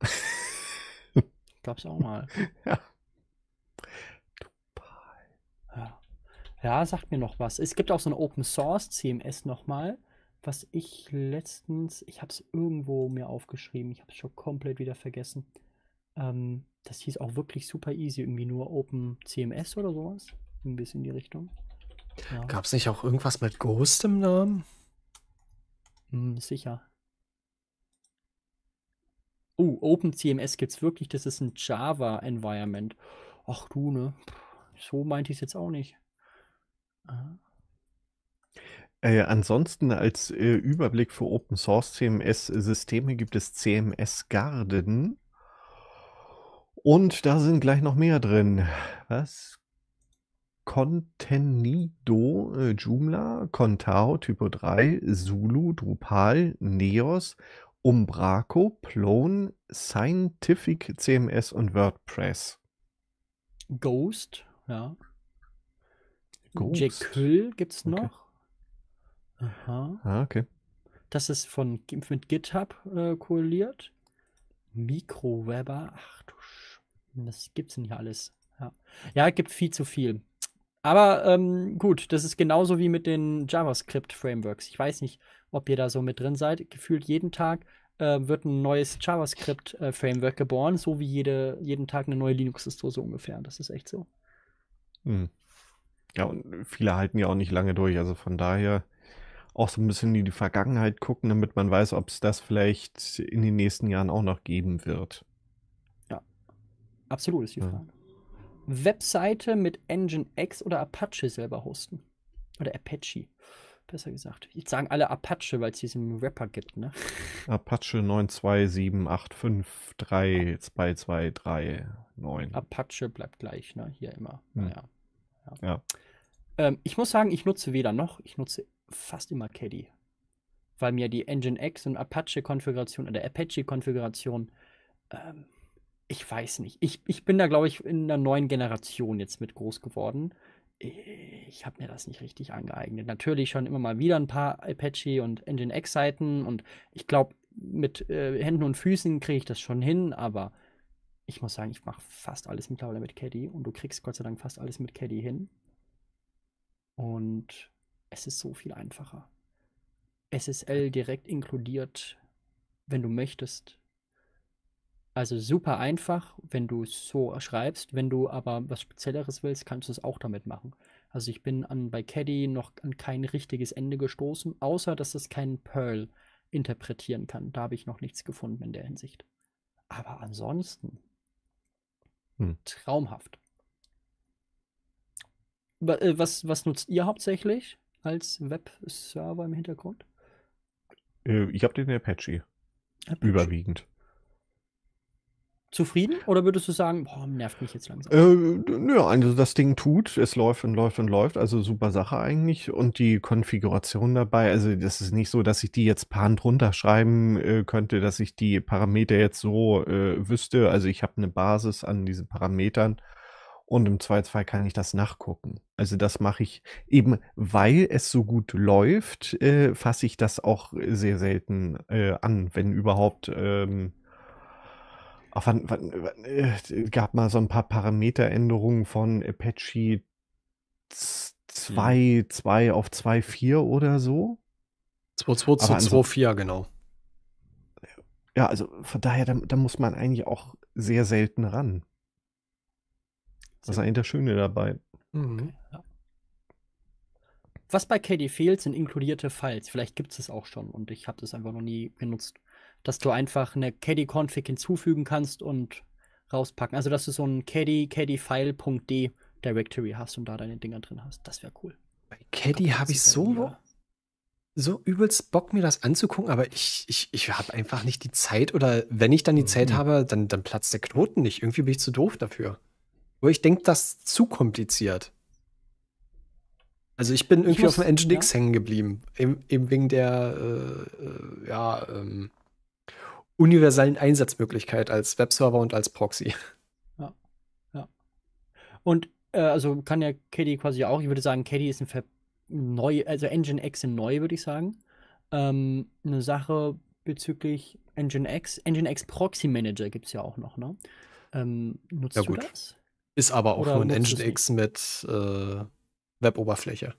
gab es auch mal. ja. Drupal. Ja. ja, sagt mir noch was. Es gibt auch so ein Open Source CMS nochmal. Was ich letztens, ich habe es irgendwo mir aufgeschrieben, ich habe es schon komplett wieder vergessen. Ähm, das hieß auch wirklich super easy, irgendwie nur Open CMS oder sowas. Ein bisschen in die Richtung. Ja. Gab es nicht auch irgendwas mit Ghost im Namen? Hm, sicher. Oh, OpenCMS es wirklich. Das ist ein Java-Environment. Ach du, ne? So meinte ich es jetzt auch nicht. Aha. Äh, ansonsten als äh, Überblick für Open Source CMS Systeme gibt es CMS Garden. Und da sind gleich noch mehr drin. Was? Contenido, äh, Joomla, Contao, Typo 3, Zulu, Drupal, Neos, Umbraco, Plone, Scientific CMS und WordPress. Ghost, ja. Ghost. Jekyll gibt es noch. Aha. Ah, okay. Das ist von, mit GitHub äh, korreliert. Mikroweber. Ach du Sch. Was gibt's denn hier alles? Ja, ja gibt viel zu viel. Aber ähm, gut, das ist genauso wie mit den JavaScript-Frameworks. Ich weiß nicht, ob ihr da so mit drin seid. Gefühlt jeden Tag äh, wird ein neues JavaScript-Framework äh, geboren, so wie jede, jeden Tag eine neue Linux-Distro so ungefähr. Das ist echt so. Hm. Ja, und viele halten ja auch nicht lange durch. Also von daher auch so ein bisschen in die Vergangenheit gucken, damit man weiß, ob es das vielleicht in den nächsten Jahren auch noch geben wird. Ja, absolut ist die Frage. Ja. Webseite mit Engine X oder Apache selber hosten. Oder Apache, besser gesagt. Jetzt sagen alle Apache, weil es diesen Rapper gibt, ne? Apache 92785322339. Apache bleibt gleich, ne? Hier immer. Hm. Ja. ja. ja. Ähm, ich muss sagen, ich nutze weder noch. Ich nutze fast immer Caddy. Weil mir die Nginx und Apache-Konfiguration oder Apache-Konfiguration, ähm, ich weiß nicht. Ich, ich bin da, glaube ich, in einer neuen Generation jetzt mit groß geworden. Ich habe mir das nicht richtig angeeignet. Natürlich schon immer mal wieder ein paar Apache und nginx seiten und ich glaube, mit äh, Händen und Füßen kriege ich das schon hin, aber ich muss sagen, ich mache fast alles mittlerweile mit Caddy und du kriegst Gott sei Dank fast alles mit Caddy hin. Und es ist so viel einfacher. SSL direkt inkludiert, wenn du möchtest. Also super einfach, wenn du es so schreibst. Wenn du aber was Spezielleres willst, kannst du es auch damit machen. Also ich bin an, bei Caddy noch an kein richtiges Ende gestoßen, außer dass es keinen Perl interpretieren kann. Da habe ich noch nichts gefunden in der Hinsicht. Aber ansonsten hm. traumhaft. Äh, was, was nutzt ihr hauptsächlich? als Webserver im Hintergrund? Äh, ich habe den Apache. Apache. Überwiegend. Zufrieden? Oder würdest du sagen, boah, nervt mich jetzt langsam? Äh, nö, also das Ding tut, es läuft und läuft und läuft, also super Sache eigentlich. Und die Konfiguration dabei, also das ist nicht so, dass ich die jetzt per Hand runterschreiben äh, könnte, dass ich die Parameter jetzt so äh, wüsste. Also ich habe eine Basis an diesen Parametern und im Zweifelsfall kann ich das nachgucken. Also das mache ich eben, weil es so gut läuft, äh, fasse ich das auch sehr selten äh, an, wenn überhaupt. Ähm, auf, wann, wann, wann äh, gab mal so ein paar Parameteränderungen von Apache 2, mhm. 2 auf 2.4 oder so. 2.2 zu 2.4, genau. Ja, also von daher, da, da muss man eigentlich auch sehr selten ran. Das ist eigentlich das Schöne dabei. Mhm. Ja. Was bei KD fehlt, sind inkludierte Files. Vielleicht gibt es es auch schon und ich habe das einfach noch nie genutzt. Dass du einfach eine KD-Config hinzufügen kannst und rauspacken. Also, dass du so ein KD, KD-File.d Directory hast und da deine Dinger drin hast. Das wäre cool. Bei KD habe ich halt so, so übelst Bock, mir das anzugucken, aber ich, ich, ich habe einfach nicht die Zeit oder wenn ich dann die mhm. Zeit habe, dann, dann platzt der Knoten nicht. Irgendwie bin ich zu doof dafür. Nur ich denke, das ist zu kompliziert. Also ich bin irgendwie ich muss, auf dem Nginx ja. hängen geblieben. Eben, eben wegen der äh, äh ja, ähm, universellen Einsatzmöglichkeit als Webserver und als Proxy. Ja. ja. Und äh, also kann ja Caddy quasi auch, ich würde sagen, Caddy ist ein Ver neu, also Nginx in neu, würde ich sagen. Ähm, eine Sache bezüglich Nginx. Nginx Proxy Manager gibt es ja auch noch, ne? Ähm, nutzt ja, du gut. das? Ist aber auch Oder nur ein Nginx mit äh, Web-Oberfläche.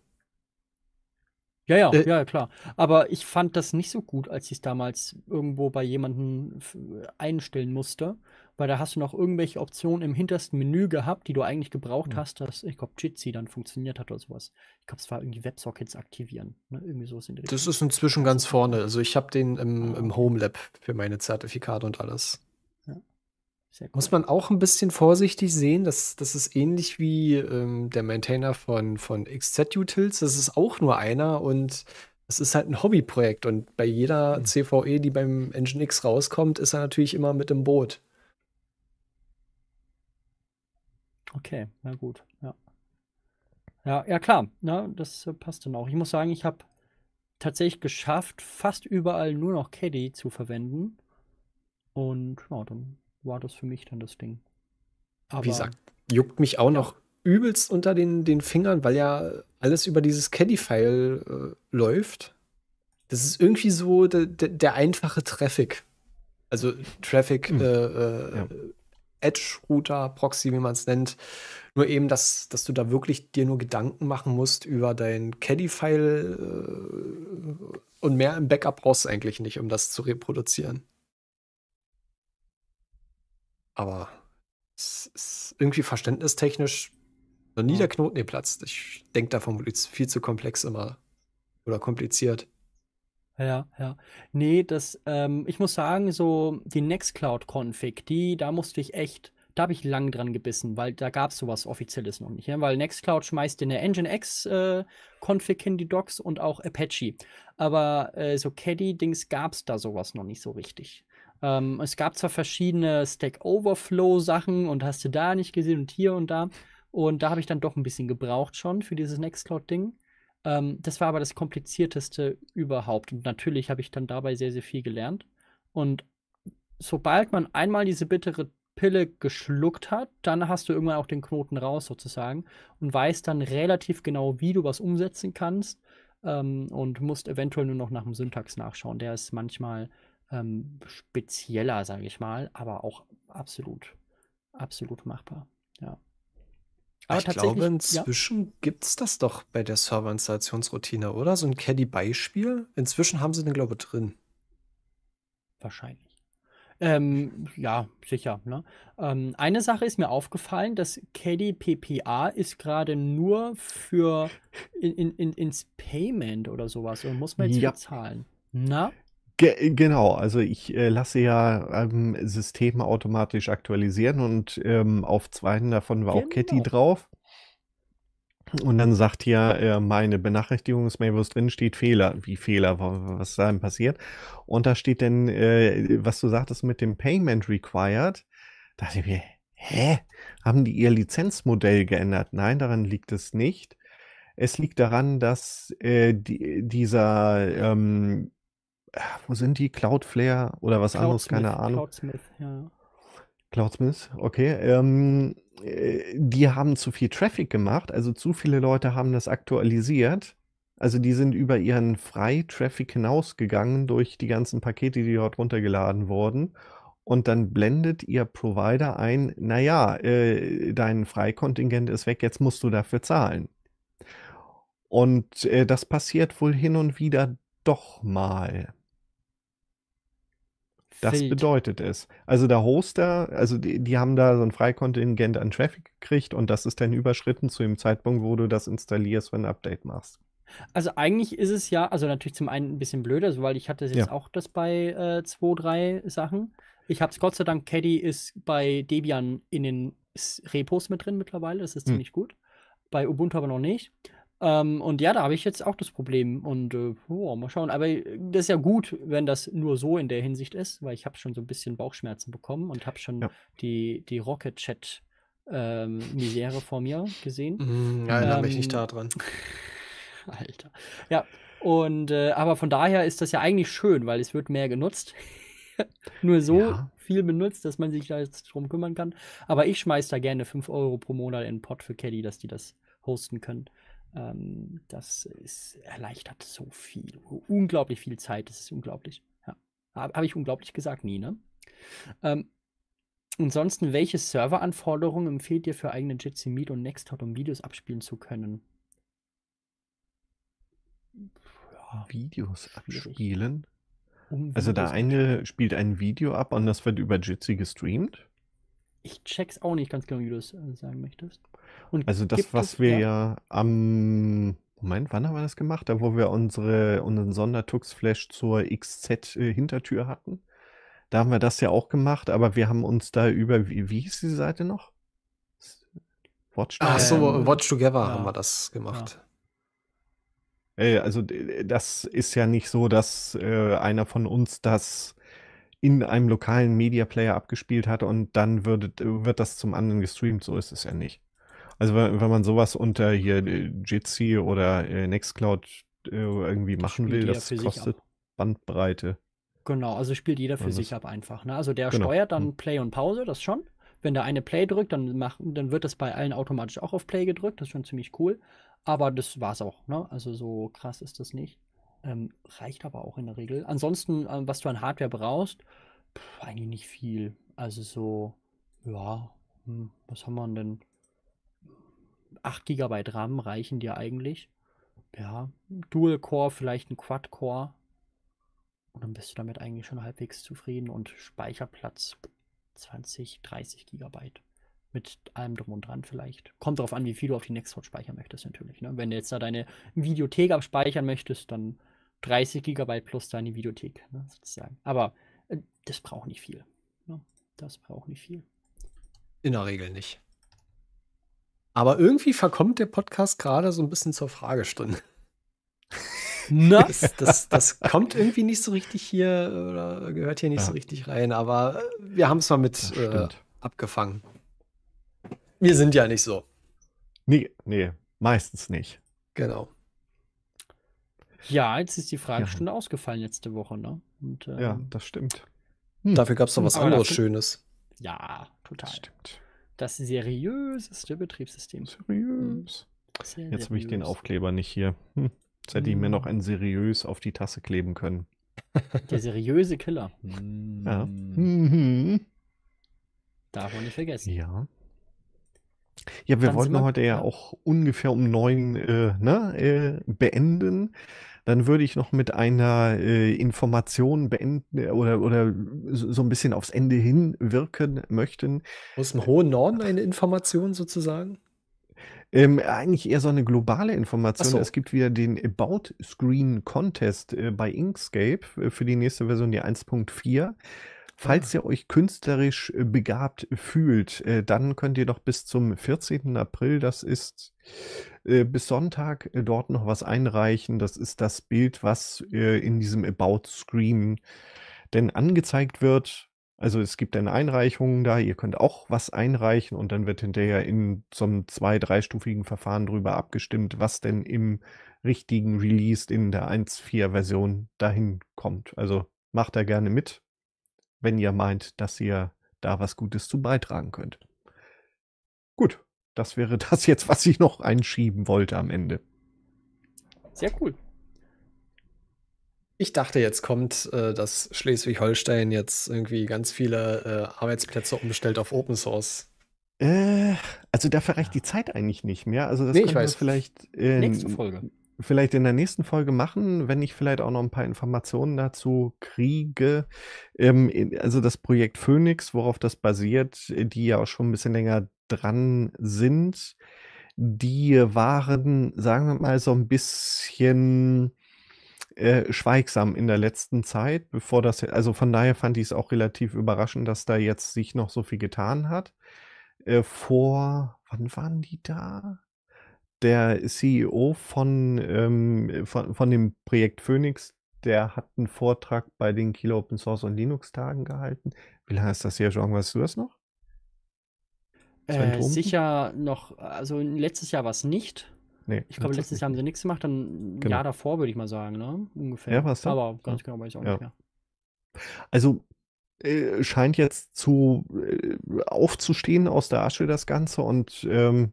Ja, ja, äh, ja, klar. Aber ich fand das nicht so gut, als ich es damals irgendwo bei jemandem einstellen musste, weil da hast du noch irgendwelche Optionen im hintersten Menü gehabt, die du eigentlich gebraucht mhm. hast, dass, ich glaube, Jitsi dann funktioniert hat oder sowas. Ich glaube, es war irgendwie Websockets aktivieren. Ne? Irgendwie sowas in der Das Richtung. ist inzwischen ganz vorne. Also ich habe den im, ah, im Home Lab für meine Zertifikate und alles. Muss man auch ein bisschen vorsichtig sehen, dass das ist ähnlich wie ähm, der Maintainer von, von XZ-Utils. Das ist auch nur einer und es ist halt ein Hobbyprojekt und bei jeder mhm. CVE, die beim Nginx rauskommt, ist er natürlich immer mit im Boot. Okay, na gut, ja. Ja, ja klar, na, ne, das äh, passt dann auch. Ich muss sagen, ich habe tatsächlich geschafft, fast überall nur noch Caddy zu verwenden. Und ja, dann war das für mich dann das Ding. Aber, Wie gesagt, juckt mich auch ja. noch übelst unter den, den Fingern, weil ja alles über dieses Caddy-File äh, läuft. Das ist irgendwie so de, de, der einfache Traffic. Also Traffic, mhm. äh, äh, ja. Edge-Router, Proxy, wie man es nennt. Nur eben, dass, dass du da wirklich dir nur Gedanken machen musst über dein Caddy-File äh, und mehr im Backup brauchst du eigentlich nicht, um das zu reproduzieren. Aber es ist irgendwie verständnistechnisch noch nie der Knoten geplatzt. Ich denke davon viel zu komplex immer oder kompliziert. Ja, ja. Nee, das, ähm, ich muss sagen, so die Nextcloud-Config, die, da musste ich echt, da habe ich lang dran gebissen, weil da gab es sowas Offizielles noch nicht. Ja? Weil Nextcloud schmeißt in der Nginx-Config äh, hin, die Docs und auch Apache. Aber äh, so Caddy-Dings gab es da sowas noch nicht so richtig. Ähm, es gab zwar verschiedene Stack Overflow-Sachen und hast du da nicht gesehen und hier und da. Und da habe ich dann doch ein bisschen gebraucht schon für dieses Nextcloud-Ding. Ähm, das war aber das komplizierteste überhaupt. Und natürlich habe ich dann dabei sehr, sehr viel gelernt. Und sobald man einmal diese bittere Pille geschluckt hat, dann hast du irgendwann auch den Knoten raus sozusagen und weißt dann relativ genau, wie du was umsetzen kannst ähm, und musst eventuell nur noch nach dem Syntax nachschauen. Der ist manchmal ähm, spezieller, sage ich mal, aber auch absolut, absolut machbar. Ja. Aber ich glaube, inzwischen ja. gibt es das doch bei der Serverinstallationsroutine, oder? So ein Caddy-Beispiel. Inzwischen haben sie den, glaube ich, drin. Wahrscheinlich. Ähm, ja, sicher. Ne? Ähm, eine Sache ist mir aufgefallen, das PPA ist gerade nur für in, in, ins Payment oder sowas und muss man jetzt ja. bezahlen. Na? Ge genau, also ich äh, lasse ja ähm, Systeme automatisch aktualisieren und ähm, auf zweiten davon war genau. auch Ketty genau. drauf. Und dann sagt ja äh, meine Benachrichtigungsmail, wo es drin steht, Fehler. Wie Fehler, was da passiert? Und da steht denn, äh, was du sagtest mit dem Payment Required. Da dachte ich mir, hä? Haben die ihr Lizenzmodell geändert? Nein, daran liegt es nicht. Es liegt daran, dass äh, die, dieser ähm, äh, wo sind die? Cloudflare oder was Cloud anderes? Smith, keine Ahnung. Cloudsmith, ja. Cloudsmith, okay. Ähm, äh, die haben zu viel Traffic gemacht, also zu viele Leute haben das aktualisiert. Also die sind über ihren Freitraffic hinausgegangen durch die ganzen Pakete, die dort runtergeladen wurden. Und dann blendet ihr Provider ein, naja, äh, dein Freikontingent ist weg, jetzt musst du dafür zahlen. Und äh, das passiert wohl hin und wieder doch mal. Das Fehlt. bedeutet es. Also der Hoster, also die, die, haben da so ein Freikontingent an Traffic gekriegt und das ist dann überschritten zu dem Zeitpunkt, wo du das installierst, wenn du ein Update machst. Also eigentlich ist es ja, also natürlich zum einen ein bisschen blöder, also weil ich hatte jetzt ja. auch das bei äh, zwei, drei Sachen. Ich habe es Gott sei Dank, Caddy ist bei Debian in den Repos mit drin mittlerweile, das ist hm. ziemlich gut. Bei Ubuntu aber noch nicht. Ähm, und ja, da habe ich jetzt auch das Problem. Und äh, oh, mal schauen. Aber äh, das ist ja gut, wenn das nur so in der Hinsicht ist, weil ich habe schon so ein bisschen Bauchschmerzen bekommen und habe schon ja. die, die Rocket Chat ähm, Misere vor mir gesehen. Mhm, nein, ähm, da bin ich nicht da dran. Alter. Ja, und äh, aber von daher ist das ja eigentlich schön, weil es wird mehr genutzt. Nur so ja. viel benutzt, dass man sich da jetzt drum kümmern kann. Aber ich schmeiß da gerne 5 Euro pro Monat in den Pott für Kelly, dass die das hosten können. Ähm, das ist, erleichtert so viel. Unglaublich viel Zeit, das ist unglaublich. Ja. Habe ich unglaublich gesagt? Nie, ne? Ähm, ansonsten, welche Serveranforderungen empfiehlt ihr für eigene Jitsi Meet und Nextcloud, um Videos abspielen zu können? Videos abspielen? Um also der eine spielt ein Video ab und das wird über Jitsi gestreamt? Ich check's auch nicht ganz genau, wie du es äh, sagen möchtest. Und also das, was es, wir ja, ja am Moment, wann haben wir das gemacht? Da, wo wir unsere, unseren Sondertux-Flash zur XZ-Hintertür äh, hatten. Da haben wir das ja auch gemacht, aber wir haben uns da über, wie, wie hieß diese Seite noch? Watch Together. Ach so, Watch Together ja. haben wir das gemacht. Ja. Ey, also das ist ja nicht so, dass äh, einer von uns das in einem lokalen Media Player abgespielt hat und dann wird, wird das zum anderen gestreamt. So ist es ja nicht. Also wenn, wenn man sowas unter hier äh, Jitsi oder äh, Nextcloud äh, irgendwie machen will, das kostet Bandbreite. Genau, also spielt jeder für sich ab einfach. Ne? Also der genau. steuert dann hm. Play und Pause, das schon. Wenn der eine Play drückt, dann, macht, dann wird das bei allen automatisch auch auf Play gedrückt. Das ist schon ziemlich cool. Aber das war's auch. Ne? Also so krass ist das nicht. Ähm, reicht aber auch in der Regel. Ansonsten, ähm, was du an Hardware brauchst, pff, eigentlich nicht viel. Also so, ja, hm, was haben wir denn? 8 GB RAM reichen dir eigentlich. Ja, Dual-Core, vielleicht ein Quad-Core. Und dann bist du damit eigentlich schon halbwegs zufrieden. Und Speicherplatz 20, 30 GB. Mit allem drum und dran vielleicht. Kommt darauf an, wie viel du auf die Nextcloud speichern möchtest natürlich. Ne? Wenn du jetzt da deine Videothek abspeichern möchtest, dann 30 GB plus deine Videothek, ne, sozusagen. Aber äh, das braucht nicht viel. Ne? Das braucht nicht viel. In der Regel nicht. Aber irgendwie verkommt der Podcast gerade so ein bisschen zur Fragestunde. Na? Das, das, kommt irgendwie nicht so richtig hier oder gehört hier nicht ja. so richtig rein, aber wir haben es mal mit äh, abgefangen. Wir sind ja nicht so. Nee, nee, meistens nicht. Genau. Ja, jetzt ist die Fragestunde ja. ausgefallen letzte Woche, ne? Und, ähm, ja, das stimmt. Hm. Dafür gab es noch was aber anderes Schönes. Ja, total. Das stimmt. Das seriöseste Betriebssystem. Seriös. Sehr Jetzt habe ich den Aufkleber nicht hier. Hm. Jetzt hätte ich mir hm. noch ein seriös auf die Tasse kleben können. Der seriöse Killer. Ja. Hm. Mhm. Darf man nicht vergessen. Ja. Ja, wir Dann wollten wir, heute ja, auch ungefähr um neun äh, ne, äh, beenden. Dann würde ich noch mit einer äh, Information beenden äh, oder, oder so ein bisschen aufs Ende hinwirken möchten. Aus dem hohen Norden eine Information sozusagen? Ähm, eigentlich eher so eine globale Information. So. Es gibt wieder den About Screen Contest äh, bei Inkscape äh, für die nächste Version, die 1.4. Falls ah. ihr euch künstlerisch äh, begabt fühlt, äh, dann könnt ihr noch bis zum 14. April, das ist äh, bis Sonntag, dort noch was einreichen. Das ist das Bild, was in diesem About Screen denn angezeigt wird. Also es gibt dann Einreichungen da, ihr könnt auch was einreichen und dann wird hinterher in so einem zwei-, dreistufigen Verfahren darüber abgestimmt, was denn im richtigen Release in der 1.4-Version dahin kommt. Also macht da gerne mit wenn ihr meint, dass ihr da was Gutes zu beitragen könnt. Gut, das wäre das jetzt, was ich noch einschieben wollte am Ende. Sehr cool. Ich dachte, jetzt kommt, äh, dass Schleswig-Holstein jetzt irgendwie ganz viele äh, Arbeitsplätze umstellt auf Open Source. Äh, also dafür reicht die Zeit eigentlich nicht mehr. Also das nee, können wir vielleicht in, nächste Folge vielleicht in der nächsten Folge machen, wenn ich vielleicht auch noch ein paar Informationen dazu kriege. Ähm, also das Projekt Phoenix, worauf das basiert, äh, die ja auch schon ein bisschen länger dran sind, die waren, sagen wir mal, so ein bisschen äh, schweigsam in der letzten Zeit, bevor das, also von daher fand ich es auch relativ überraschend, dass da jetzt sich noch so viel getan hat. Äh, vor, wann waren die da? der CEO von, ähm, von, von dem Projekt Phoenix, der hat einen Vortrag bei den Kilo Open Source und Linux Tagen gehalten. Wie lange ist das hier schon? Weißt du das noch? Äh, sicher noch, also letztes Jahr war es nicht. Nee, ich glaube, letztes Jahr haben sie nichts gemacht, dann genau. ein Jahr davor würde ich mal sagen, ne? Ungefähr. Ja, was Aber ganz ja. genau weiß ich auch ja. nicht mehr. Also äh, scheint jetzt zu äh, aufzustehen aus der Asche das Ganze und ähm,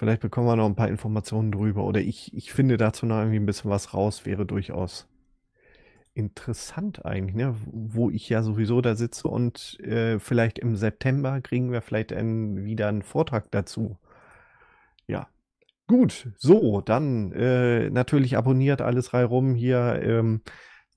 Vielleicht bekommen wir noch ein paar Informationen drüber. Oder ich, ich finde dazu noch irgendwie ein bisschen was raus, wäre durchaus interessant eigentlich, ne? wo ich ja sowieso da sitze und äh, vielleicht im September kriegen wir vielleicht ein, wieder einen Vortrag dazu. Ja. Gut, so, dann äh, natürlich abonniert alles rei rum hier. Ähm,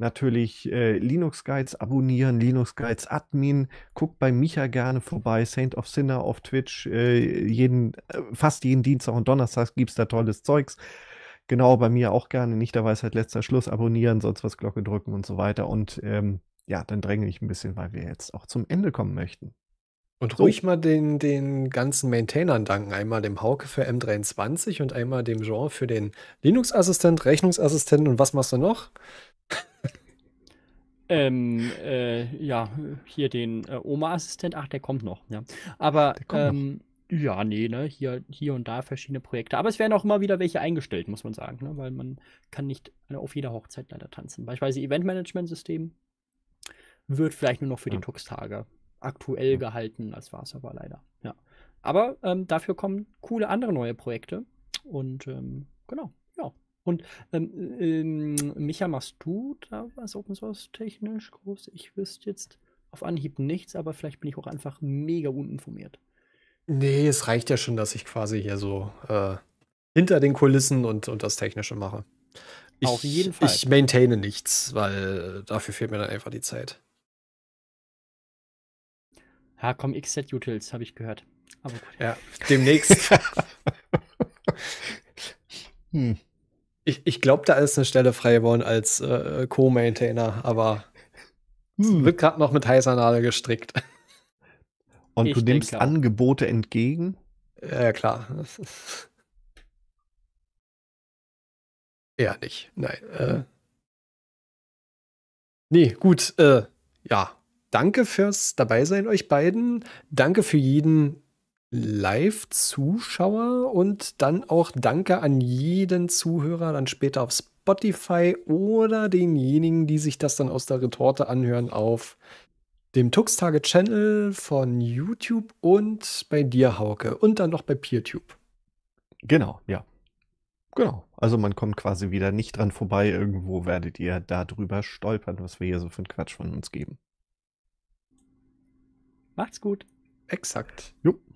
natürlich äh, Linux Guides abonnieren, Linux Guides Admin. Guckt bei Micha gerne vorbei, Saint of Sinner auf Twitch. Äh, jeden, äh, fast jeden Dienstag und Donnerstag gibt es da tolles Zeugs. Genau, bei mir auch gerne. Nicht der Weisheit letzter Schluss abonnieren, sonst was Glocke drücken und so weiter. Und ähm, ja, dann dränge ich ein bisschen, weil wir jetzt auch zum Ende kommen möchten. Und ruhig so. mal den, den ganzen Maintainern danken. Einmal dem Hauke für M23 und einmal dem Jean für den Linux-Assistent, Rechnungsassistent und was machst du noch? ähm, äh, ja, hier den äh, Oma-Assistent, ach, der kommt noch, ja. Aber, kommt ähm, noch. ja, nee, ne, hier, hier und da verschiedene Projekte. Aber es werden auch immer wieder welche eingestellt, muss man sagen, ne, weil man kann nicht äh, auf jeder Hochzeit leider tanzen. Beispielsweise Eventmanagement-System wird vielleicht nur noch für ja. die Tux-Tage aktuell ja. gehalten, das war es aber leider, ja. Aber ähm, dafür kommen coole andere neue Projekte und ähm, genau. Und ähm, äh, ähm, Micha, machst du da was Open Source technisch groß? Ich wüsste jetzt auf Anhieb nichts, aber vielleicht bin ich auch einfach mega uninformiert. Nee, es reicht ja schon, dass ich quasi hier so äh, hinter den Kulissen und, und das Technische mache. Ich, auf jeden Fall. Ich maintaine nichts, weil dafür fehlt mir dann einfach die Zeit. Ja, komm, XZ-Utils, habe ich gehört. Aber gut. Ja, demnächst. hm. Ich, ich glaube, da ist eine Stelle frei geworden als äh, Co-Maintainer, aber hm. wird gerade noch mit heißer Nadel gestrickt. Und ich du nimmst Angebote entgegen? Ja, klar. Eher nicht. Nein. Äh. Hm. Nee, gut. Äh, ja. Danke fürs Dabeisein euch beiden. Danke für jeden, Live-Zuschauer und dann auch danke an jeden Zuhörer dann später auf Spotify oder denjenigen, die sich das dann aus der Retorte anhören auf dem Tuxtage-Channel von YouTube und bei dir, Hauke, und dann noch bei PeerTube. Genau, ja. Genau. Also man kommt quasi wieder nicht dran vorbei. Irgendwo werdet ihr darüber stolpern, was wir hier so für einen Quatsch von uns geben. Macht's gut. Exakt. Jupp.